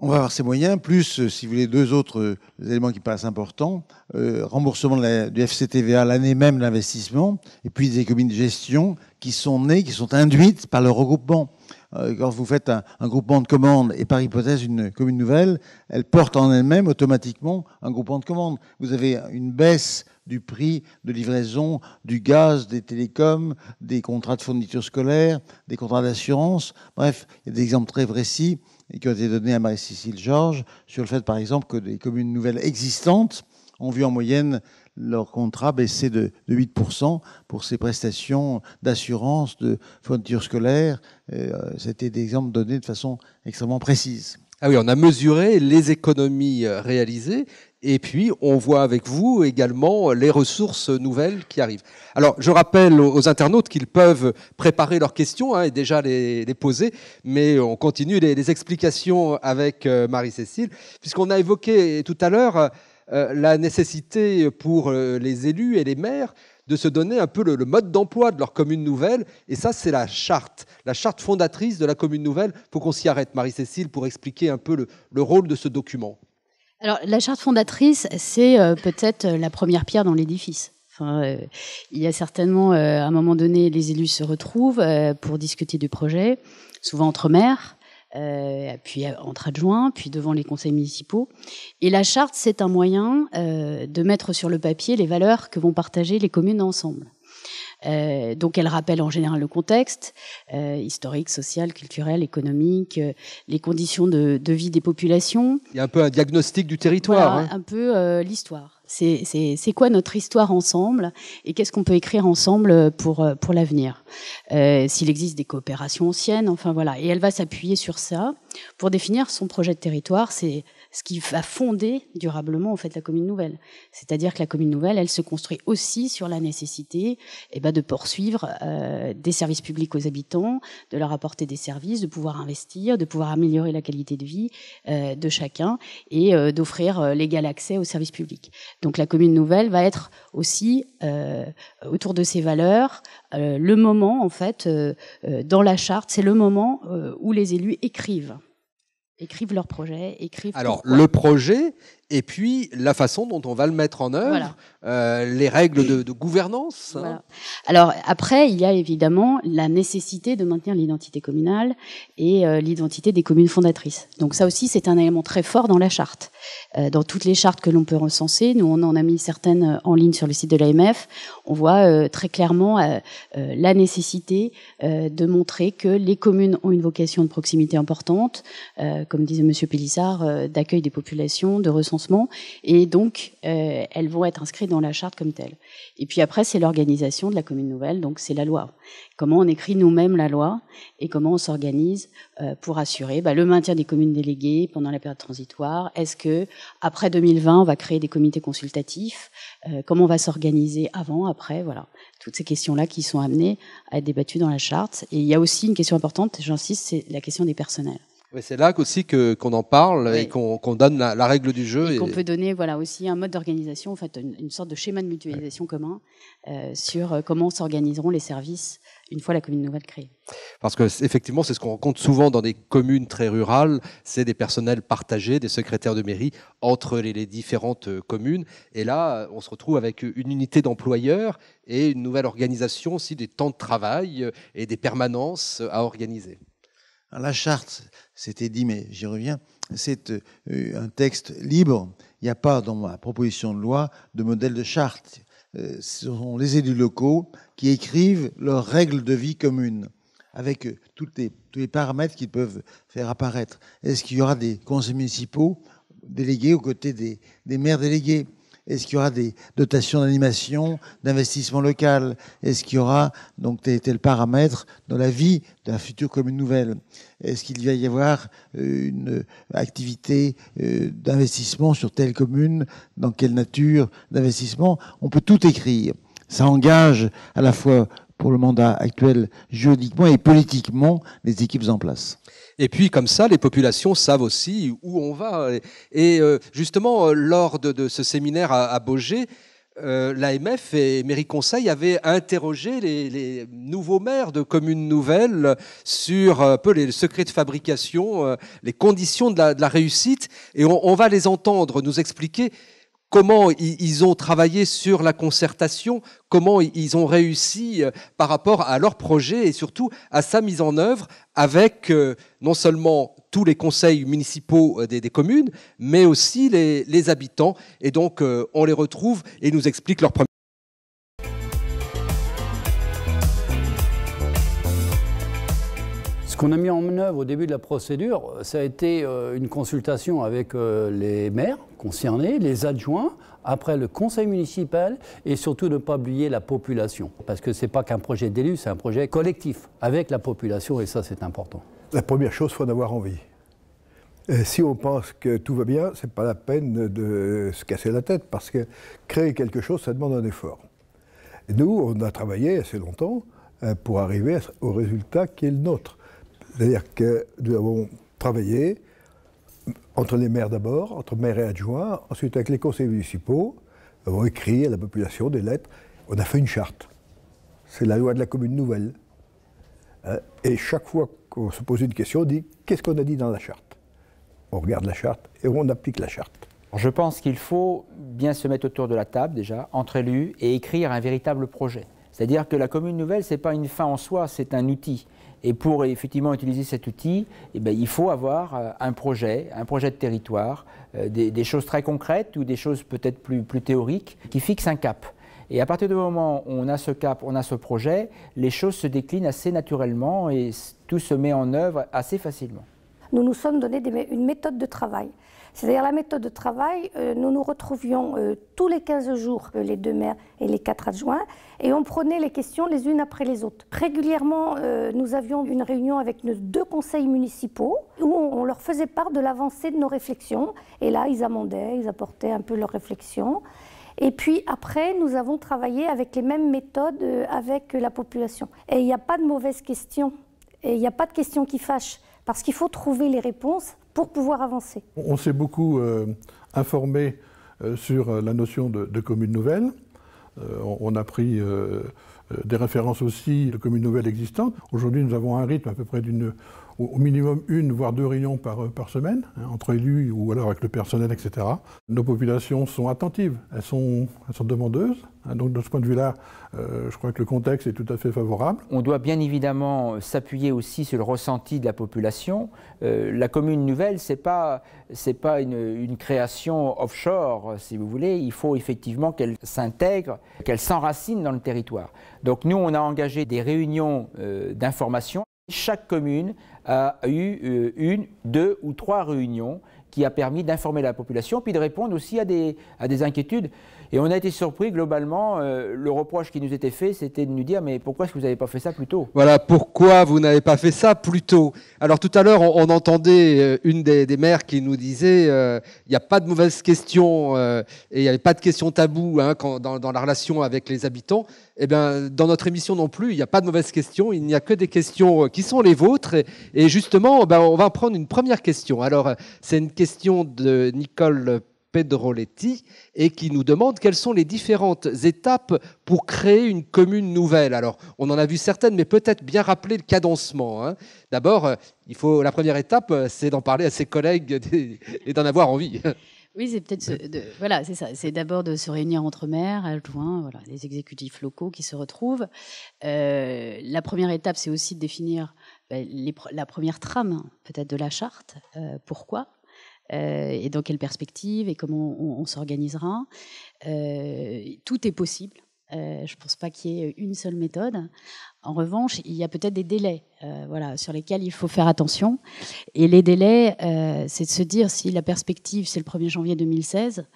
On va avoir ces moyens, plus, euh, si vous voulez, deux autres euh, éléments qui paraissent importants, euh, remboursement du FCTVA l'année même de l'investissement, et puis des communes de gestion qui sont nées, qui sont induites par le regroupement. quand vous faites un, un, groupement de commandes et par hypothèse une commune nouvelle, elle porte en elle-même automatiquement un groupement de commandes. Vous avez une baisse du prix de livraison du gaz, des télécoms, des contrats de fourniture scolaire, des contrats d'assurance. Bref, il y a des exemples très précis et qui ont été données à Marie-Cécile Georges sur le fait, par exemple, que des communes nouvelles existantes ont vu en moyenne leur contrat baisser de, 8% pour ces prestations d'assurance, de fournitures scolaires. Euh, c'était des exemples donnés de façon extrêmement précise. Ah oui, on a mesuré les économies euh, réalisées et puis, on voit avec vous également les ressources nouvelles qui arrivent. Alors, je rappelle aux internautes qu'ils peuvent préparer leurs questions hein, et déjà les, poser, mais on continue les, explications avec euh, Marie-Cécile, puisqu'on a évoqué tout à l'heure euh, la nécessité pour euh, les élus et les maires de se donner un peu le, mode d'emploi de leur commune nouvelle. Et ça, c'est la charte, la charte fondatrice de la commune nouvelle. Il faut qu'on s'y arrête, Marie-Cécile, pour expliquer un peu le rôle de ce document. Alors, la charte fondatrice, c'est euh, peut-être euh, la première pierre dans l'édifice. Euh, il y a certainement, à un moment donné, les élus se retrouvent pour discuter du projet, souvent entre maires, puis entre adjoints, puis devant les conseils municipaux. Et la charte, c'est un moyen de mettre sur le papier les valeurs que vont partager les communes ensemble. Euh, donc elle rappelle en général le contexte euh, historique, social, culturel, économique, euh, les conditions de, vie des populations. Il y a un peu un diagnostic du territoire. Hein. Un peu l'histoire. C'est quoi notre histoire ensemble et qu'est-ce qu'on peut écrire ensemble pour, pour l'avenir S'il existe des coopérations anciennes, enfin voilà. Et elle va s'appuyer sur ça pour définir son projet de territoire, ses, ce qui va fonder durablement en fait la commune nouvelle. C'est-à-dire que la commune nouvelle, elle se construit aussi sur la nécessité eh ben, de poursuivre euh, des services publics aux habitants, de leur apporter des services, de pouvoir investir, de pouvoir améliorer la qualité de vie euh, de chacun et euh, d'offrir l'égal accès aux services publics. Donc la commune nouvelle va être aussi autour de ces valeurs le moment en fait dans la charte, c'est le moment où les élus écrivent écrivent leur projet, écrivent. Alors, le projet et puis la façon dont on va le mettre en œuvre, euh, les règles de, gouvernance. Hein. Alors après, il y a évidemment la nécessité de maintenir l'identité communale et euh, l'identité des communes fondatrices. Donc ça aussi, c'est un élément très fort dans la charte. Euh, dans toutes les chartes que l'on peut recenser, nous on en a mis certaines en ligne sur le site de l'AMF, on voit très clairement la nécessité de montrer que les communes ont une vocation de proximité importante, comme disait Monsieur Pélissard, d'accueil des populations, de recensement et donc euh, elles vont être inscrites dans la charte comme telle. Et puis après, c'est l'organisation de la commune nouvelle, donc c'est la loi. Comment on écrit nous-mêmes la loi et comment on s'organise euh, pour assurer bah, le maintien des communes déléguées pendant la période transitoire. Est-ce que après 2020, on va créer des comités consultatifs euh, Comment on va s'organiser avant, après Voilà, toutes ces questions-là qui sont amenées à être débattues dans la charte. Et il y a aussi une question importante, j'insiste, c'est la question des personnels c'est là aussi qu'on en parle et qu'on, donne la, règle du jeu. Et, qu'on peut donner voilà, aussi un mode d'organisation, en fait, une, sorte de schéma de mutualisation commun euh, sur euh, comment s'organiseront les services une fois la commune nouvelle créée. Parce que effectivement, c'est ce qu'on rencontre souvent dans des communes très rurales, c'est des personnels partagés, des secrétaires de mairie entre les différentes euh, communes. Et là, on se retrouve avec une unité d'employeurs et une nouvelle organisation aussi des temps de travail et des permanences à organiser la charte, c'était dit, mais j'y reviens, c'est euh, un texte libre. Il n'y a pas dans ma proposition de loi de modèle de charte. Euh, ce sont les élus locaux qui écrivent leurs règles de vie communes avec euh, tous les, paramètres qu'ils peuvent faire apparaître. Est-ce qu'il y aura des conseils municipaux délégués aux côtés des maires délégués est-ce qu'il y aura des dotations d'animation, d'investissement local Est-ce qu'il y aura donc tel paramètre dans la vie de la future commune nouvelle Est-ce qu'il va y avoir euh, une activité euh, d'investissement sur telle commune Dans quelle nature d'investissement On peut tout écrire. Ça engage à la fois pour le mandat actuel juridiquement et politiquement les équipes en place. Et puis comme ça, les populations savent aussi où on va. Et euh, justement, euh, lors de, ce séminaire à, Beaugé, euh, l'AMF et Mairie Conseil avaient interrogé les, nouveaux maires de communes nouvelles sur un peu les secrets de fabrication, les conditions de la, réussite. Et on, va les entendre nous expliquer comment ils ont travaillé sur la concertation, comment ils ont réussi euh, par rapport à leur projet et surtout à sa mise en œuvre avec euh, non seulement tous les conseils municipaux euh, des, communes, mais aussi les, habitants. Et donc, on les retrouve et nous explique leur qu'on a mis en œuvre au début de la procédure, ça a été euh, une consultation avec euh, les maires concernés, les adjoints, après le conseil municipal et surtout ne pas oublier la population. Parce que ce n'est pas qu'un projet d'élu, c'est un projet collectif avec la population et ça c'est important. La première chose, il faut en avoir envie. si on pense que tout va bien, ce n'est pas la peine de se casser la tête parce que créer quelque chose, ça demande un effort. nous, on a travaillé assez longtemps euh, pour arriver au résultat qui est le nôtre. C'est-à-dire que nous avons travaillé entre les maires d'abord, entre maires et adjoints, ensuite avec les conseils municipaux, nous avons écrit à la population des lettres, on a fait une charte. C'est la loi de la commune nouvelle. Hein? Et chaque fois qu'on se pose une question, on dit qu'est-ce qu'on a dit dans la charte On regarde la charte et on applique la charte. Je pense qu'il faut bien se mettre autour de la table déjà, entre élus, et écrire un véritable projet. C'est-à-dire que la commune nouvelle, ce n'est pas une fin en soi, c'est un outil. Et pour effectivement utiliser cet outil, eh ben, il faut avoir euh, un projet, un projet de territoire, euh, des, choses très concrètes ou des choses peut-être plus, plus théoriques qui fixent un cap. Et à partir du moment où on a ce cap, on a ce projet, les choses se déclinent assez naturellement et tout se met en œuvre assez facilement. Nous nous sommes donné une méthode de travail. C'est-à-dire la méthode de travail, euh, nous nous retrouvions euh, tous les 15 jours, euh, les deux maires et les quatre adjoints, et on prenait les questions les unes après les autres. Régulièrement, nous avions une réunion avec nos deux conseils municipaux où on leur faisait part de l'avancée de nos réflexions, et là, ils amendaient, ils apportaient un peu leurs réflexions. Et puis après, nous avons travaillé avec les mêmes méthodes avec la population. Et il n'y a pas de mauvaise question. Et il n'y a pas de questions qui fâchent, Parce qu'il faut trouver les réponses pour pouvoir avancer. On s'est beaucoup euh, informé euh, sur euh, la notion de, de commune nouvelle. on, a pris des références aussi de communes nouvelles existantes. Aujourd'hui, nous avons un rythme à peu près d'une au, minimum une, voire deux réunions par, euh, semaine, hein, entre élus ou alors avec le personnel, etc. Nos populations sont attentives, elles sont, sont demandeuses. Hein, donc de ce point de vue-là, euh, je crois que le contexte est tout à fait favorable. On doit bien évidemment euh, s'appuyer aussi sur le ressenti de la population. la commune nouvelle, ce n'est pas, une, création offshore, si vous voulez. Il faut effectivement qu'elle s'intègre, qu'elle s'enracine dans le territoire. Donc nous, on a engagé des réunions d'information chaque commune a eu euh, une, deux ou trois réunions qui a permis d'informer la population, puis de répondre aussi à des, à des inquiétudes. Et on a été surpris, globalement, euh, le reproche qui nous était fait, c'était de nous dire, mais pourquoi est-ce que vous n'avez pas fait ça plus tôt Voilà, pourquoi vous n'avez pas fait ça plus tôt Alors tout à l'heure, on, entendait euh, une des, maires qui nous disait, euh, il n'y a pas de mauvaises questions et il n'y avait pas de questions taboues hein, dans, la relation avec les habitants. Eh bien, dans notre émission non plus, il n'y a pas de mauvaises questions. il n'y a que des questions qui sont les vôtres. Et, justement, ben, on va prendre une première question. Alors, c'est une question de Nicole Pedroletti et qui nous demande quelles sont les différentes étapes pour créer une commune nouvelle. Alors, on en a vu certaines, mais peut-être bien rappeler le cadencement. Hein. D'abord, euh, il faut la première étape, euh, c'est d'en parler à ses collègues et d'en avoir envie. Oui, c'est peut-être voilà, c'est ça. C'est d'abord de se réunir entre maires, adjoints, voilà, les exécutifs locaux qui se retrouvent. Euh, la première étape, c'est aussi de définir ben, la première trame, peut-être de la charte. pourquoi euh, et dans quelle perspective et comment on, s'organisera. Euh, tout est possible. Euh, je ne pense pas qu'il y ait une seule méthode. En revanche, il y a peut-être des délais voilà, sur lesquels il faut faire attention. Et les délais, c'est de se dire, si la perspective, c'est le 1er janvier 2016,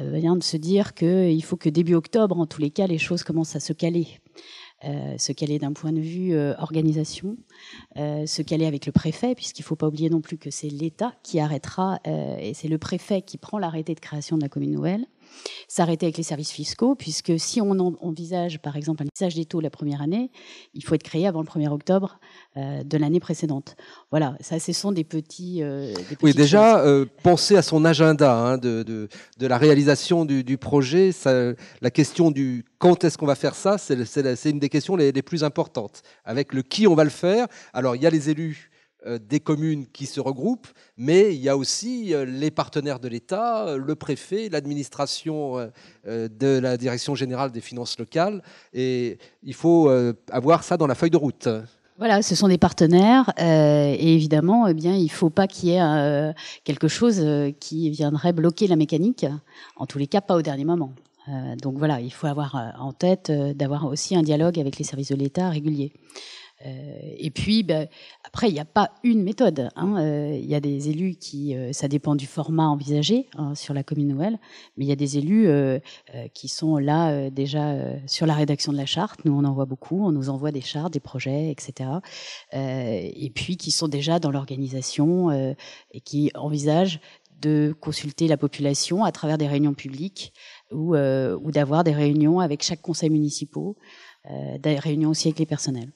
vient de se dire qu'il faut que début octobre, en tous les cas, les choses commencent à se caler. Euh, ce qu'elle est d'un point de vue euh, organisation, euh, ce qu'elle est avec le préfet, puisqu'il ne faut pas oublier non plus que c'est l'État qui arrêtera, et c'est le préfet qui prend l'arrêté de création de la commune nouvelle s'arrêter avec les services fiscaux, puisque si on envisage par exemple un message des taux la première année, il faut être créé avant le 1er octobre euh, de l'année précédente. Voilà, ça ce sont des petits... Euh, oui, déjà, euh, penser à son agenda hein, de, la réalisation du, projet, la question du quand est-ce qu'on va faire ça, c'est une des questions les plus importantes. Avec le qui on va le faire, alors il y a les élus euh, des communes qui se regroupent, mais il y a aussi euh, les partenaires de l'État, euh, le préfet, l'administration de la Direction générale des finances locales, et il faut avoir ça dans la feuille de route. Voilà, ce sont des partenaires et évidemment, eh bien, il ne faut pas qu'il y ait quelque chose qui viendrait bloquer la mécanique. En tous les cas, pas au dernier moment. donc voilà, il faut avoir en tête d'avoir aussi un dialogue avec les services de l'État régulier. Euh, et puis, ben, après, il n'y a pas une méthode. Hein. Euh, il y a des élus qui, euh, ça dépend du format envisagé hein, sur la commune nouvelle, mais il y a des élus qui sont là déjà sur la rédaction de la charte. Nous, on en voit beaucoup, on nous envoie des chartes, des projets, etc. et puis, qui sont déjà dans l'organisation et qui envisagent de consulter la population à travers des réunions publiques ou, ou d'avoir des réunions avec chaque conseil municipal, des réunions aussi avec les personnels.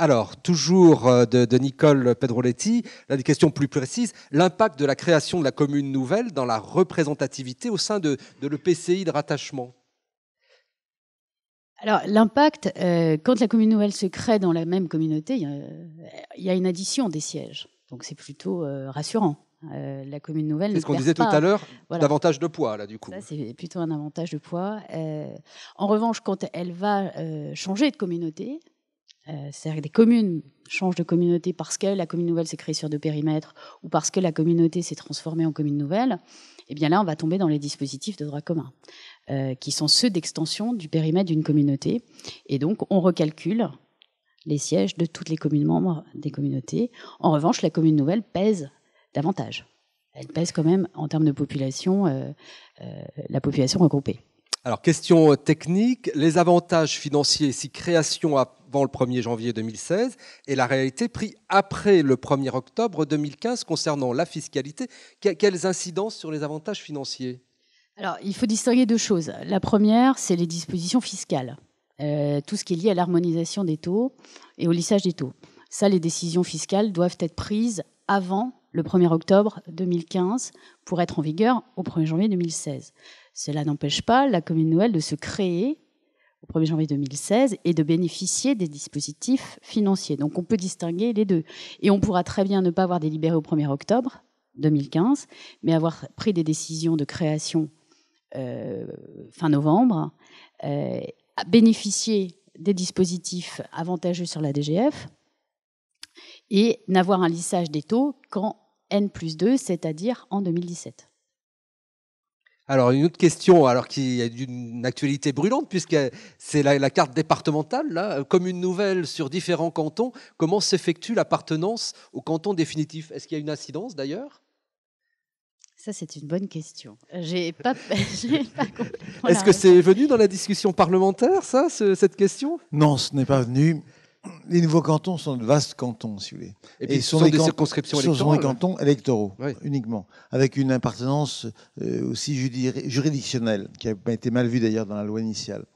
Alors, toujours euh, de, Nicole Pedroletti, la question plus précise, L'impact de la création de la commune nouvelle dans la représentativité au sein de, de l'EPCI de rattachement alors l'impact, euh, quand la commune nouvelle se crée dans la même communauté, il y, a une addition des sièges. Donc c'est plutôt euh, rassurant. la commune nouvelle. C'est ce qu'on disait tout à l'heure, davantage de poids, là, du coup. c'est plutôt un avantage de poids. en revanche, quand elle va changer de communauté, euh, c'est-à-dire que des communes changent de communauté parce que la commune nouvelle s'est créée sur deux périmètres ou parce que la communauté s'est transformée en commune nouvelle. et eh bien là, on va tomber dans les dispositifs de droit commun, euh, qui sont ceux d'extension du périmètre d'une communauté. Et donc, on recalcule les sièges de toutes les communes membres des communautés. En revanche, la commune nouvelle pèse davantage. Elle pèse quand même en termes de population, euh, la population regroupée. Alors, question euh, technique, les avantages financiers, si création avant le 1er janvier 2016, et la réalité pris après le 1er octobre 2015 concernant la fiscalité, quelles incidences sur les avantages financiers Alors, il faut distinguer deux choses. La première, c'est les dispositions fiscales, euh, tout ce qui est lié à l'harmonisation des taux et au lissage des taux. Ça, les décisions fiscales doivent être prises avant le 1er octobre 2015 pour être en vigueur au 1er janvier 2016. Cela n'empêche pas la commune Noël de se créer au 1er janvier 2016 et de bénéficier des dispositifs financiers. Donc on peut distinguer les deux. Et on pourra très bien ne pas avoir délibéré au 1er octobre 2015, mais avoir pris des décisions de création euh, fin novembre, euh, bénéficier des dispositifs avantageux sur la DGF et n'avoir un lissage des taux qu'en N plus 2, c'est-à-dire en 2017. Alors, une autre question, alors qu'il y a d'une actualité brûlante, puisque c'est la, carte départementale, là, comme une nouvelle sur différents cantons, comment s'effectue l'appartenance au canton définitif Est-ce qu'il y a une incidence d'ailleurs ça, c'est une bonne question. J'ai pas, Est-ce que c'est venu dans la discussion parlementaire, ça, cette question Non, ce n'est pas venu les nouveaux cantons sont de vastes cantons, si vous voulez. Et, ce sont, des, circonscriptions sont cantons électoraux, uniquement, avec une appartenance euh, aussi juridictionnelle, qui a été mal vue d'ailleurs dans la loi initiale.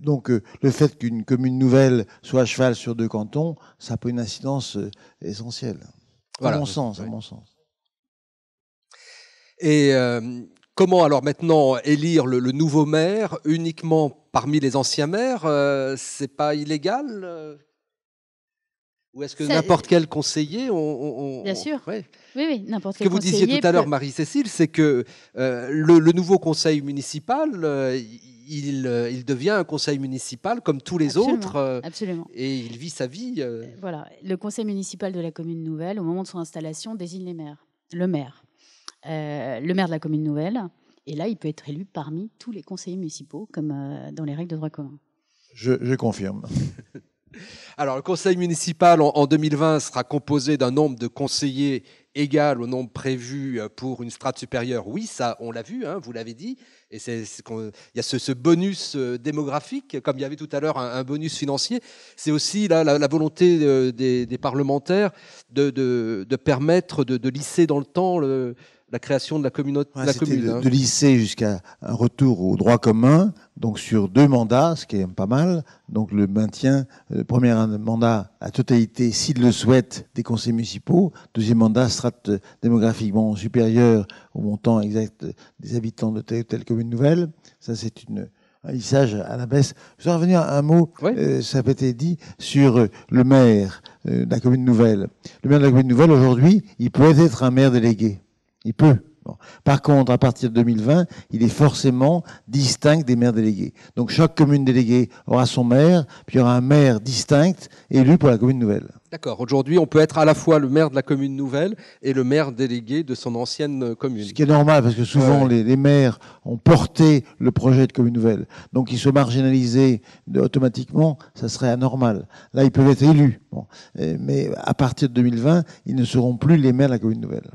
donc euh, le fait qu'une commune nouvelle soit à cheval sur deux cantons, ça peut une incidence euh, essentielle. Voilà, à mon sens, à mon sens. Et Comment alors maintenant élire le, nouveau maire uniquement parmi les anciens maires euh, C'est pas illégal euh ou est-ce que n'importe quel conseiller, on, bien sûr, oui, oui, n'importe quel. Ce que vous disiez tout à l'heure, Marie-Cécile, c'est que euh, le, nouveau conseil municipal, il, devient un conseil municipal comme tous les autres, absolument. et il vit sa vie. Voilà, le conseil municipal de la commune nouvelle, au moment de son installation, désigne les maires, le maire. Euh, le maire de la commune nouvelle. Et là, il peut être élu parmi tous les conseillers municipaux, comme euh, dans les règles de droit commun. Je, confirme. Alors, le conseil municipal en, 2020 sera composé d'un nombre de conseillers égal au nombre prévu euh, pour une strate supérieure. Oui, ça, on l'a vu, hein, vous l'avez dit. Et c'est, il y a ce, bonus démographique, comme il y avait tout à l'heure un, bonus financier. C'est aussi la, volonté des, parlementaires de, permettre de, de, lisser dans le temps le, la création de la, communauté, commune. De, lycée jusqu'à un retour au droit commun, donc sur deux mandats, ce qui est pas mal. Donc le maintien, le premier mandat à totalité, s'il le souhaite, des conseils municipaux. Deuxième mandat, strate démographiquement supérieur au montant exact des habitants de telle ou telle commune nouvelle. Ça, c'est une, un lissage à la baisse. Je vais revenir à un mot, euh, ça a été dit, sur euh, le maire euh, de la commune nouvelle. Le maire de la commune nouvelle, aujourd'hui, il peut être un maire délégué. Il peut. Par contre, à partir de 2020, il est forcément distinct des maires délégués. Donc chaque commune déléguée aura son maire, puis il y aura un maire distinct élu pour la commune nouvelle. D'accord. Aujourd'hui, on peut être à la fois le maire de la commune nouvelle et le maire délégué de son ancienne commune. Ce qui est normal, parce que souvent les, maires ont porté le projet de commune nouvelle. Donc ils sont marginalisés automatiquement, ça serait anormal. Là, ils peuvent être élus. Euh, mais à partir de 2020, ils ne seront plus les maires de la commune nouvelle.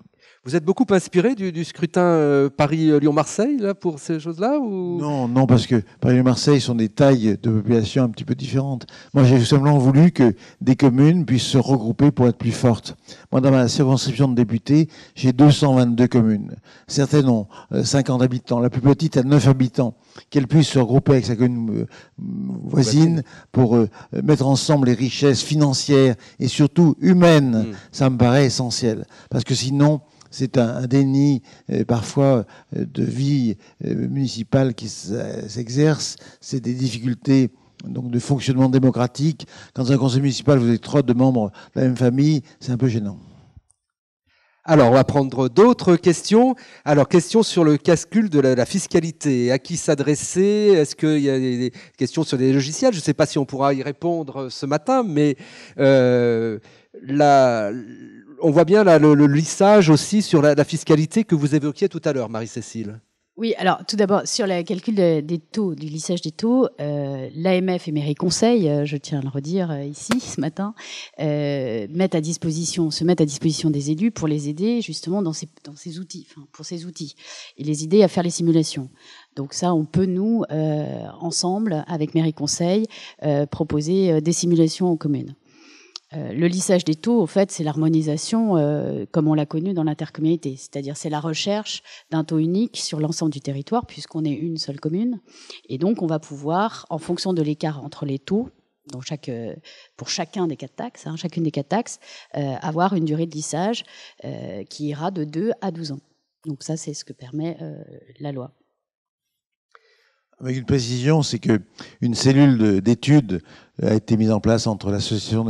Vous êtes beaucoup inspiré du, du scrutin euh, Paris-Lyon-Marseille là pour ces choses-là ou... Non, non, parce que Paris lyon Marseille sont des tailles de population un petit peu différentes. Moi, j'ai simplement voulu que des communes puissent se regrouper pour être plus fortes. Moi, dans ma circonscription de député, j'ai 222 communes. Certaines ont 50 euh, habitants. La plus petite a 9 habitants. Qu'elle puissent se regrouper avec sa commune euh, voisine pour mettre ensemble les richesses financières et surtout humaines, hmm. ça me paraît essentiel. Parce que sinon, c'est un, déni euh, parfois euh, de vie euh, municipale qui s'exerce, c'est des difficultés donc de fonctionnement démocratique. Quand un conseil municipal, vous avez trois de membres de la même famille, c'est un peu gênant. Alors, on va prendre d'autres questions. Alors, question sur le cascule de la, fiscalité. À qui s'adresser Est-ce qu'il y a des questions sur les logiciels Je ne sais pas si on pourra y répondre ce matin, mais la, on voit bien le, lissage aussi sur la, fiscalité que vous évoquiez tout à l'heure, Marie-Cécile. Oui, alors tout d'abord, sur le calcul des taux, du lissage des taux, euh, l'AMF et Mairie Conseil, euh, je tiens à le redire euh, ici ce matin, à disposition, se mettent à disposition des élus pour les aider justement dans ces, outils, pour ces outils, et les aider à faire les simulations. Donc ça, on peut nous, ensemble, avec Mairie Conseil, proposer des simulations en communes. Euh, le lissage des taux, au fait, c'est l'harmonisation euh, comme on l'a connu dans l'intercommunalité, c'est-à-dire c'est la recherche d'un taux unique sur l'ensemble du territoire puisqu'on est une seule commune, et donc on va pouvoir, en fonction de l'écart entre les taux, euh, pour chacun des quatre taxes, hein, chacune des quatre taxes, avoir une durée de lissage qui ira de 2 à 12 ans. Donc ça, c'est ce que permet la loi. Avec une précision, c'est que une cellule d'études a été mise en place entre l'Association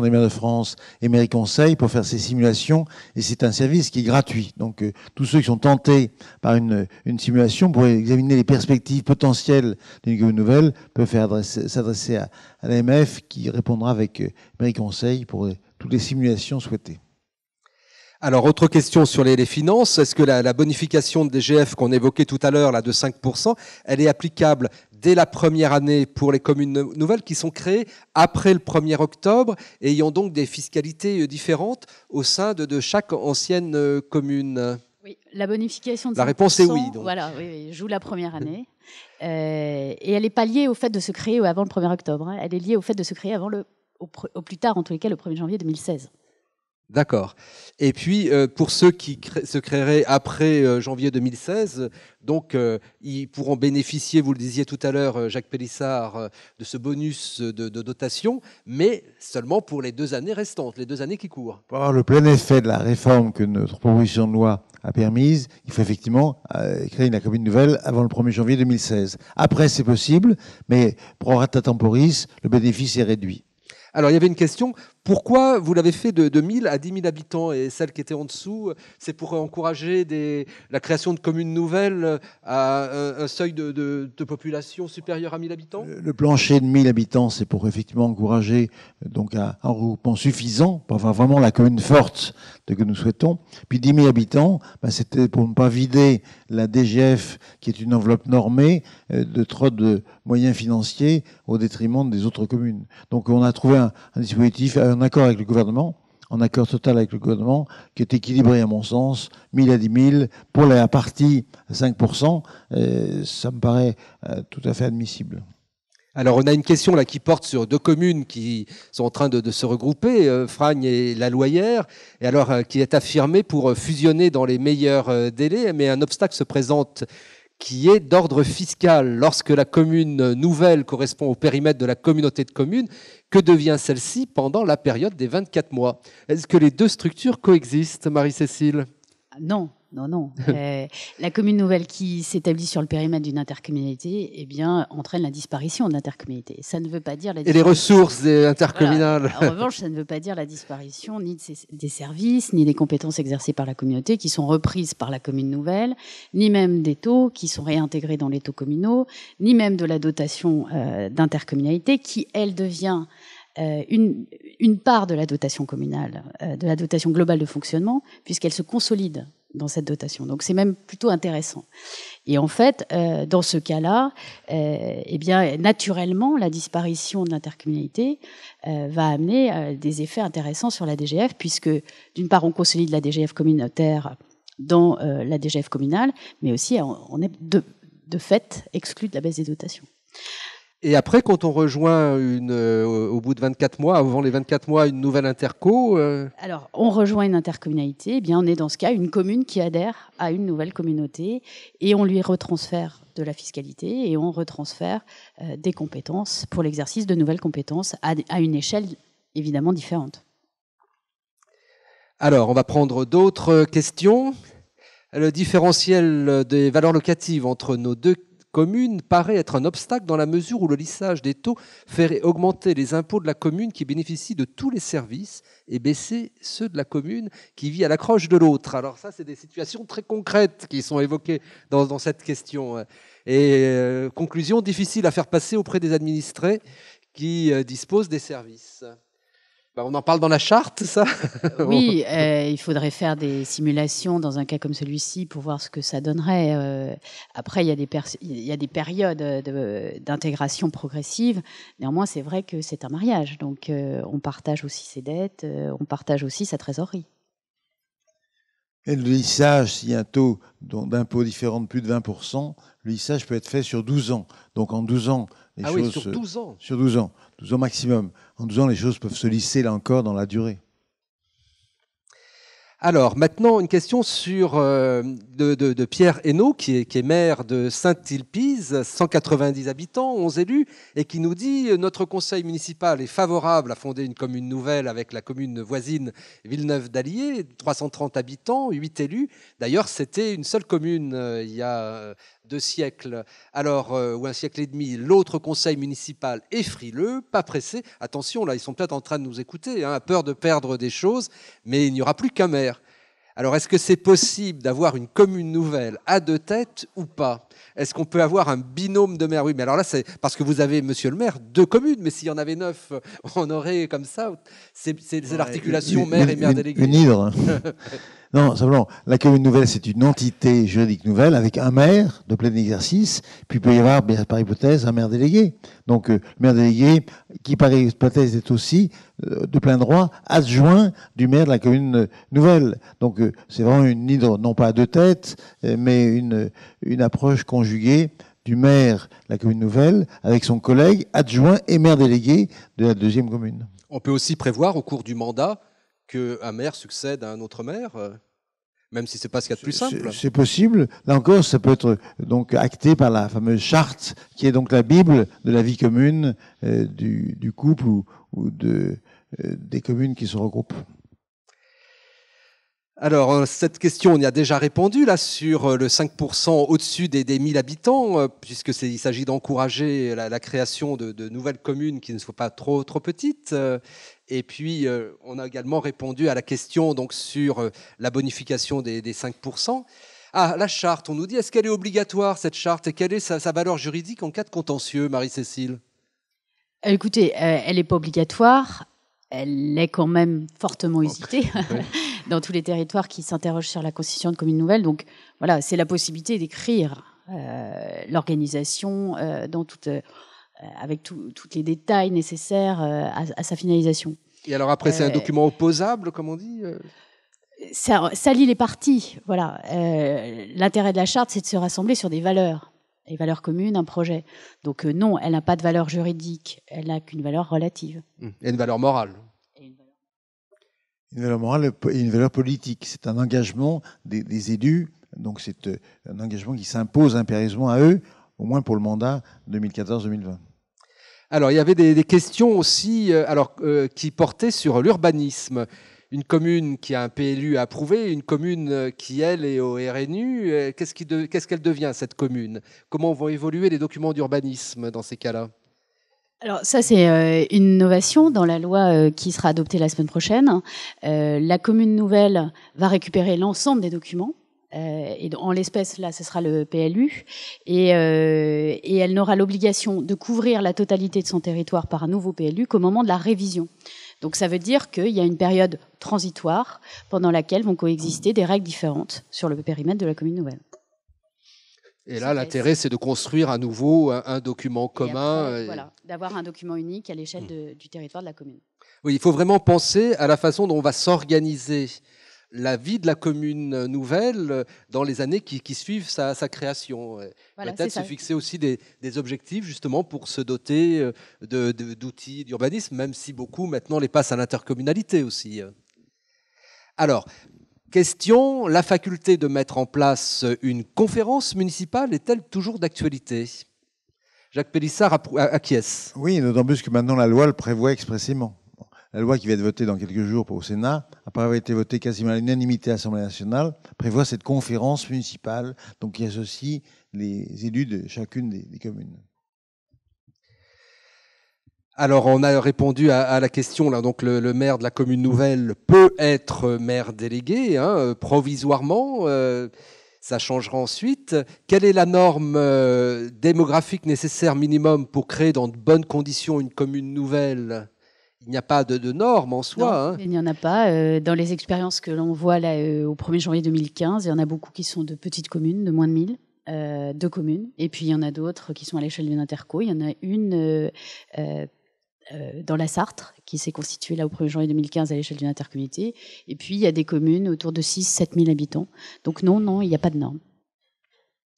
des maires de France et Mairie Conseil pour faire ces simulations et c'est un service qui est gratuit. Donc euh, tous ceux qui sont tentés par une, simulation pour examiner les perspectives potentielles d'une nouvelle peuvent s'adresser à, l'AMF qui répondra avec euh, Mairie Conseil pour toutes les simulations souhaitées. Alors, autre question sur les, finances. Est-ce que la, bonification des DGF qu'on évoquait tout à l'heure, là, de 5%, elle est applicable dès la première année pour les communes nouvelles qui sont créées après le 1er octobre et ayant donc des fiscalités euh, différentes au sein de, chaque ancienne euh, commune Oui, la bonification de La réponse est oui. Voilà, oui, joue la première année. Euh, et elle n'est pas liée au fait de se créer avant le 1er octobre. Hein. Elle est liée au fait de se créer avant au, au plus tard, en tous les cas, le 1er janvier 2016. D'accord. Et puis, euh, pour ceux qui se créeraient après euh, janvier 2016, donc, euh, ils pourront bénéficier, vous le disiez tout à l'heure, Jacques Pélissard, de ce bonus de, dotation, mais seulement pour les deux années restantes, les deux années qui courent. Pour avoir le plein effet de la réforme que notre proposition de loi a permise, il faut effectivement créer une commune nouvelle avant le 1er janvier 2016. Après, c'est possible, mais pro rata temporis, le bénéfice est réduit. Alors, il y avait une question. Pourquoi vous l'avez fait de, 1 000 à 10 000 habitants et celle qui était en dessous C'est pour encourager la création de communes nouvelles à un, seuil de, population supérieur à 1000 habitants le, plancher de 1000 habitants, c'est pour effectivement encourager euh, donc un, regroupement suffisant pour avoir vraiment la commune forte que nous souhaitons. Puis 10 000 habitants, ben, c'était pour ne pas vider la DGF, qui est une enveloppe normée, euh, de trop de moyens financiers au détriment des autres communes. Donc on a trouvé un dispositif un accord avec le gouvernement, en accord total avec le gouvernement, qui est équilibré à mon sens, 1000 à 10 000, pour la partie 5%, ça me paraît euh, tout à fait admissible. Alors on a une question là qui porte sur deux communes qui sont en train de, se regrouper, euh, Fragne et La Loyère, et alors euh, qui est affirmée pour fusionner dans les meilleurs délais, mais un obstacle se présente qui est d'ordre fiscal. Lorsque la commune nouvelle correspond au périmètre de la communauté de communes, que devient celle-ci pendant la période des 24 mois Est-ce que les deux structures coexistent, Marie-Cécile non, non, non. Euh, la commune nouvelle qui s'établit sur le périmètre d'une intercommunalité, eh bien, entraîne la disparition de l'intercommunalité. Ça ne veut pas dire la Et les ressources intercommunales. En revanche, ça ne veut pas dire la disparition ni des services, ni des compétences exercées par la communauté qui sont reprises par la commune nouvelle, ni même des taux qui sont réintégrés dans les taux communaux, ni même de la dotation euh, d'intercommunalité qui, elle, devient euh, une, une, part de la dotation communale, euh, de la dotation globale de fonctionnement, puisqu'elle se consolide dans cette dotation. Donc c'est même plutôt intéressant. Et en fait, euh, dans ce cas-là, eh bien, naturellement, la disparition de l'intercommunalité va amener des effets intéressants sur la DGF, puisque d'une part, on consolide la DGF communautaire dans la DGF communale, mais aussi on, est de, de fait exclu de la baisse des dotations. Et après, quand on rejoint une, euh, au bout de 24 mois, avant les 24 mois, une nouvelle interco euh Alors, on rejoint une intercommunalité, eh bien on est dans ce cas une commune qui adhère à une nouvelle communauté et on lui retransfère de la fiscalité et on retransfère euh, des compétences pour l'exercice de nouvelles compétences à, à une échelle évidemment différente. Alors, on va prendre d'autres questions. Le différentiel des valeurs locatives entre nos deux commune paraît être un obstacle dans la mesure où le lissage des taux ferait augmenter les impôts de la commune qui bénéficie de tous les services et baisser ceux de la commune qui vit à l'accroche de l'autre. Alors ça, c'est des situations très concrètes qui sont évoquées dans, cette question. Hein. Et euh, conclusion difficile à faire passer auprès des administrés qui euh, disposent des services. Bah, on en parle dans la charte, ça euh, Oui, euh, il faudrait faire des simulations dans un cas comme celui-ci pour voir ce que ça donnerait. Euh, après, il y, a des périodes d'intégration progressive. Néanmoins, c'est vrai que c'est un mariage. Donc, on partage aussi ses dettes, on partage aussi sa trésorerie. Et le lissage, s'il y a un taux d'impôt différent de plus de 20%, le lissage peut être fait sur 12 ans. Donc en 12 ans, les ah choses. Oui, sur 12 ans. Sur 12 ans. 12 ans maximum. En 12 ans, les choses peuvent se lisser, là encore, dans la durée. Alors, maintenant, une question sur, euh, de, Pierre Hainaut, qui est, qui est maire de saint tilpise 190 habitants, 11 élus, et qui nous dit euh, Notre conseil municipal est favorable à fonder une commune nouvelle avec la commune voisine Villeneuve-d'Allier, 330 habitants, 8 élus. D'ailleurs, c'était une seule commune euh, il y a deux siècles, alors, euh, ou un siècle et demi, l'autre conseil municipal est frileux, pas pressé. Attention, là, ils sont peut-être en train de nous écouter, hein, à peur de perdre des choses, mais il n'y aura plus qu'un maire. Alors, est-ce que c'est possible d'avoir une commune nouvelle à deux têtes ou pas Est-ce qu'on peut avoir un binôme de maires Oui, mais alors là, c'est parce que vous avez, monsieur le maire, deux communes, mais s'il y en avait neuf, on aurait comme ça. C'est l'articulation maire et maire délégué. Une hydre. Non, simplement, la commune nouvelle, c'est une entité juridique nouvelle avec un maire de plein exercice, puis peut y avoir, par hypothèse, un maire délégué. Donc, euh, maire délégué, qui par hypothèse est aussi, euh, de plein droit, adjoint du maire de la commune euh, nouvelle. Donc, c'est vraiment une hydre, non pas à deux têtes, mais une, une approche conjuguée du maire de la commune nouvelle avec son collègue adjoint et maire délégué de la deuxième commune. On peut aussi prévoir au cours du mandat qu'un maire succède à un autre maire euh, même si c'est pas ce qu'il y a de plus simple. C'est possible. Là encore, ça peut être donc acté par la fameuse charte, qui est donc la Bible de la vie commune euh, du, couple ou, euh, des communes qui se regroupent alors, euh, cette question, on y a déjà répondu là sur euh, le 5% au-dessus des, des, 1000 habitants, euh, puisque il s'agit d'encourager la, création de, nouvelles communes qui ne soient pas trop, trop petites. Et puis, on a également répondu à la question donc, sur la bonification des, 5%. Ah, la charte, on nous dit, est-ce qu'elle est obligatoire, cette charte, et quelle est sa, valeur juridique en cas de contentieux, Marie-Cécile Écoutez, elle n'est pas obligatoire elle est quand même fortement hésitée bah, dans tous les territoires qui s'interrogent sur la constitution de communes nouvelles. Donc voilà, c'est la possibilité d'écrire euh, l'organisation euh, euh, avec tous les détails nécessaires à, sa finalisation. Et alors après, c'est un document opposable, comme on dit ça, ça lie les parties. Voilà, l'intérêt de la charte, c'est de se rassembler sur des valeurs et valeurs communes un projet. Donc euh, non, elle n'a pas de valeur juridique, elle n'a qu'une valeur relative. Hum. Et une valeur morale. une, valeur... morale et une valeur politique. C'est un engagement des, élus, donc c'est euh, un engagement qui s'impose impérieusement à eux, au moins pour le mandat 2014-2020. Alors, il y avait des, questions aussi euh, alors, qui portaient sur l'urbanisme une commune qui a un PLU approuvé, une commune euh, qui, elle, est au RNU. Euh, qu'est-ce qu'elle devient, cette commune Comment vont évoluer les documents d'urbanisme dans ces cas-là alors ça, c'est euh, une innovation dans la loi qui sera adoptée la semaine prochaine. la commune nouvelle va récupérer l'ensemble des documents et en l'espèce, là, ce sera le PLU. et elle n'aura l'obligation de couvrir la totalité de son territoire par un nouveau PLU qu'au moment de la révision. Donc ça veut dire qu'il y a une période transitoire pendant laquelle vont coexister des règles différentes sur le périmètre de la commune nouvelle. Et là, l'intérêt, c'est de construire à nouveau un, document commun. Euh, voilà, d'avoir un document unique à l'échelle hmm. du territoire de la commune. Oui, il faut vraiment penser à la façon dont on va s'organiser la vie de la commune nouvelle euh, dans les années qui, suivent sa, création. Voilà, Peut-être se fixer aussi des, objectifs justement pour se doter euh, d'outils d'urbanisme, même si beaucoup maintenant les passent à l'intercommunalité aussi. Euh. Alors, question, la faculté de mettre en place une conférence municipale est-elle toujours d'actualité Jacques Pélissard acquiesce. Oui, d'autant plus que maintenant la loi le prévoit expressément. La loi qui va être votée dans quelques jours pour au Sénat, après avoir été votée quasiment à l'unanimité à l'Assemblée nationale, prévoit cette conférence municipale donc qui associe les élus de chacune des, communes. Alors, on a répondu à, la question. Là, donc, le, maire de la commune nouvelle peut être maire délégué hein, provisoirement. Euh, ça changera ensuite. Quelle est la norme euh, démographique nécessaire minimum pour créer dans de bonnes conditions une commune nouvelle il n'y a pas de, normes en soi. Hein. Il n'y en a pas. Euh, dans les expériences que l'on voit là, euh, au 1er janvier 2015, il y en a beaucoup qui sont de petites communes, de moins de 1000. Euh, de communes. Et puis il y en a d'autres qui sont à l'échelle d'une interco. Il y en a une dans la Sarthe qui s'est constituée là au 1er janvier 2015 à l'échelle d'une intercommunité Et puis il y a des communes autour de 6-7 000 habitants. Donc non, non, il n'y a pas de normes.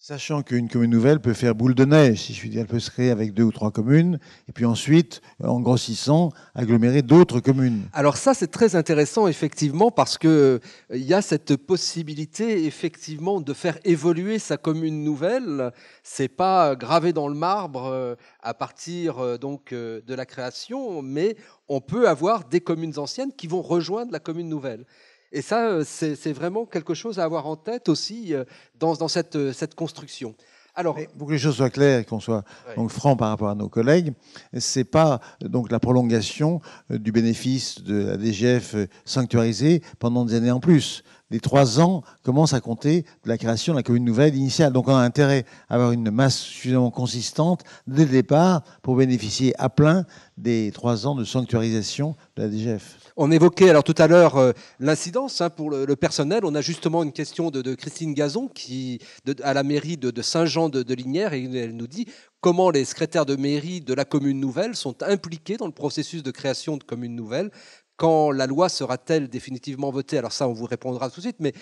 Sachant qu'une commune nouvelle peut faire boule de neige, si je suis dire, elle peut se créer avec deux ou trois communes, et puis ensuite, en grossissant, agglomérer d'autres communes. Alors ça, c'est très intéressant, effectivement, parce que euh, il y a cette possibilité, effectivement, de faire évoluer sa commune nouvelle. C'est pas gravé dans le marbre euh, à partir euh, donc de la création, mais on peut avoir des communes anciennes qui vont rejoindre la commune nouvelle. Et ça, euh, c'est vraiment quelque chose à avoir en tête aussi euh, dans, euh, cette, construction. Alors, pour que les choses soient claires et qu'on soit francs franc par rapport à nos collègues, c'est pas donc la prolongation du bénéfice de la DGF sanctuarisée pendant des années en plus les trois ans commencent à compter de la création de la commune nouvelle initiale. Donc on a intérêt à avoir une masse suffisamment consistante dès le départ pour bénéficier à plein des trois ans de sanctuarisation de la DGF. On évoquait alors tout à l'heure euh, l'incidence hein, pour le, personnel. On a justement une question de, Christine Gazon qui, à la mairie de, Saint-Jean de, Lignières et elle nous dit comment les secrétaires de mairie de la commune nouvelle sont impliqués dans le processus de création de communes nouvelle quand la loi sera-t-elle définitivement votée Alors ça, on vous répondra tout de suite, mais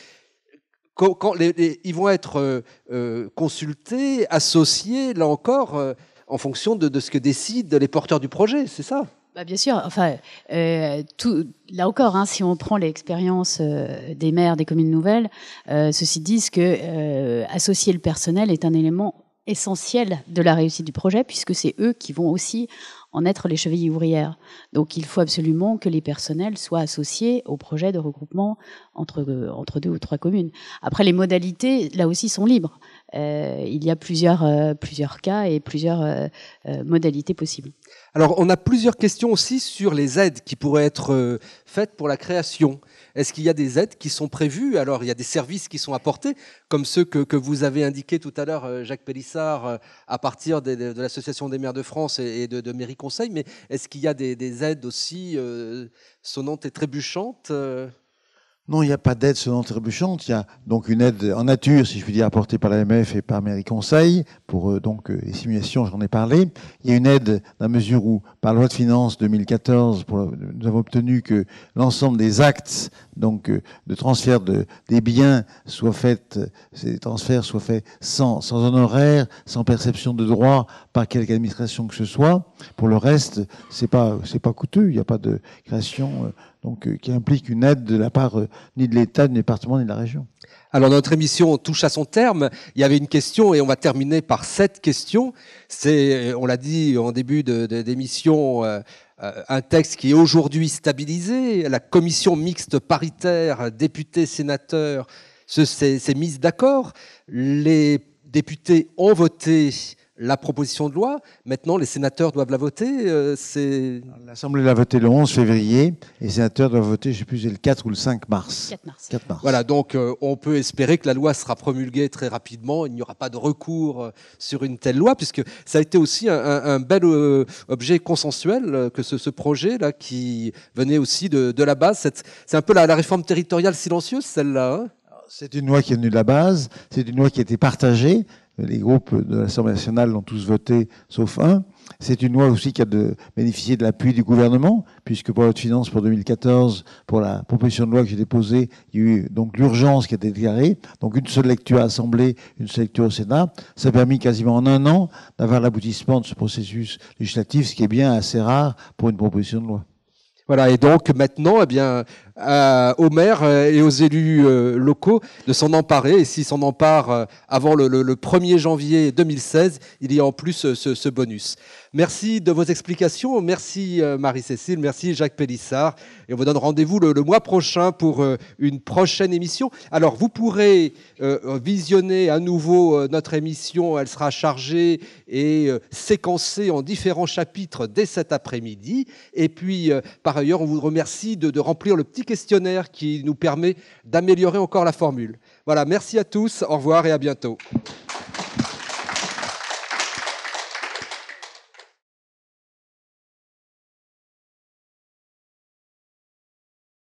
quand, ils vont être euh, euh, consultés, associés, là encore, euh, en fonction de, ce que décident les porteurs du projet, c'est ça bah, Bien sûr, enfin, tout, là encore, hein, si on prend l'expérience des maires des communes nouvelles, ceux-ci disent que associer le personnel est un élément essentiel de la réussite du projet, puisque c'est eux qui vont aussi en être les chevilles ouvrières. Donc il faut absolument que les personnels soient associés au projet de regroupement entre, euh, entre deux ou trois communes. Après, les modalités, là aussi, sont libres. Euh, il y a plusieurs, euh, plusieurs cas et plusieurs euh, modalités possibles. Alors, on a plusieurs questions aussi sur les aides qui pourraient être faites pour la création. Est-ce qu'il y a des aides qui sont prévues Alors, il y a des services qui sont apportés, comme ceux que, vous avez indiqués tout à l'heure, Jacques Pélissard, à partir de, l'Association des maires de France et, de, de, Mairie Conseil. Mais est-ce qu'il y a des, aides aussi sonnantes et trébuchantes non, il n'y a pas d'aide selon trébuchante. Il y a donc une aide en nature, si je puis dire, apportée par l'AMF et par Mairie Conseil pour euh, donc euh, les simulations. J'en ai parlé. Il y a une aide dans la mesure où, par loi de finances 2014, nous avons obtenu que l'ensemble des actes donc euh, de transfert de, des biens soient faits, ces transferts soient faits sans, sans honoraire, sans perception de droit par quelque administration que ce soit. Pour le reste, c'est pas c'est pas coûteux. Il n'y a pas de création donc, euh, qui implique une aide de la part euh, ni de l'État, ni du département, ni de la région. Alors notre émission touche à son terme. Il y avait une question et on va terminer par cette question. C'est, euh, on l'a dit en début d'émission, un texte qui est aujourd'hui stabilisé. La commission mixte paritaire députés-sénateurs s'est mise d'accord. Les députés ont voté la proposition de loi. Maintenant, les sénateurs doivent la voter. Euh, L'Assemblée l'a votée le 11 février les sénateurs doivent voter, je ne sais plus, le 4 ou le 5 mars. 4 mars. voilà, donc euh, on peut espérer que la loi sera promulguée très rapidement. Il n'y aura pas de recours euh, sur une telle loi, puisque ça a été aussi un, bel objet consensuel que ce, projet là qui venait aussi de, la base. C'est un peu la, réforme territoriale silencieuse, celle-là. Hein c'est une loi qui est venue de la base, c'est une loi qui a été partagée, les groupes de l'Assemblée nationale l'ont tous voté, sauf un. C'est une loi aussi qui a de, bénéficié de l'appui du gouvernement, puisque pour la loi finances pour 2014, pour la proposition de loi que j'ai déposée, il y a eu donc l'urgence qui a été déclarée. Donc une seule lecture à l'Assemblée, une seule lecture au Sénat. Ça a permis quasiment en un an d'avoir l'aboutissement de ce processus législatif, ce qui est bien assez rare pour une proposition de loi. Voilà, et donc maintenant, eh bien, euh, aux maires euh, et aux élus euh, locaux de s'en emparer. Et s'ils s'en emparent avant le, 1er janvier 2016, il y a en plus ce, bonus. Merci de vos explications. Merci Marie-Cécile. Merci Jacques Pélissard. Et on vous donne rendez-vous le, mois prochain pour une prochaine émission. Alors, vous pourrez visionner à nouveau notre émission. Elle sera chargée et séquencée en différents chapitres dès cet après-midi. Et puis, par ailleurs, on vous remercie de remplir le petit questionnaire qui nous permet d'améliorer encore la formule. Voilà, merci à tous, au revoir et à bientôt.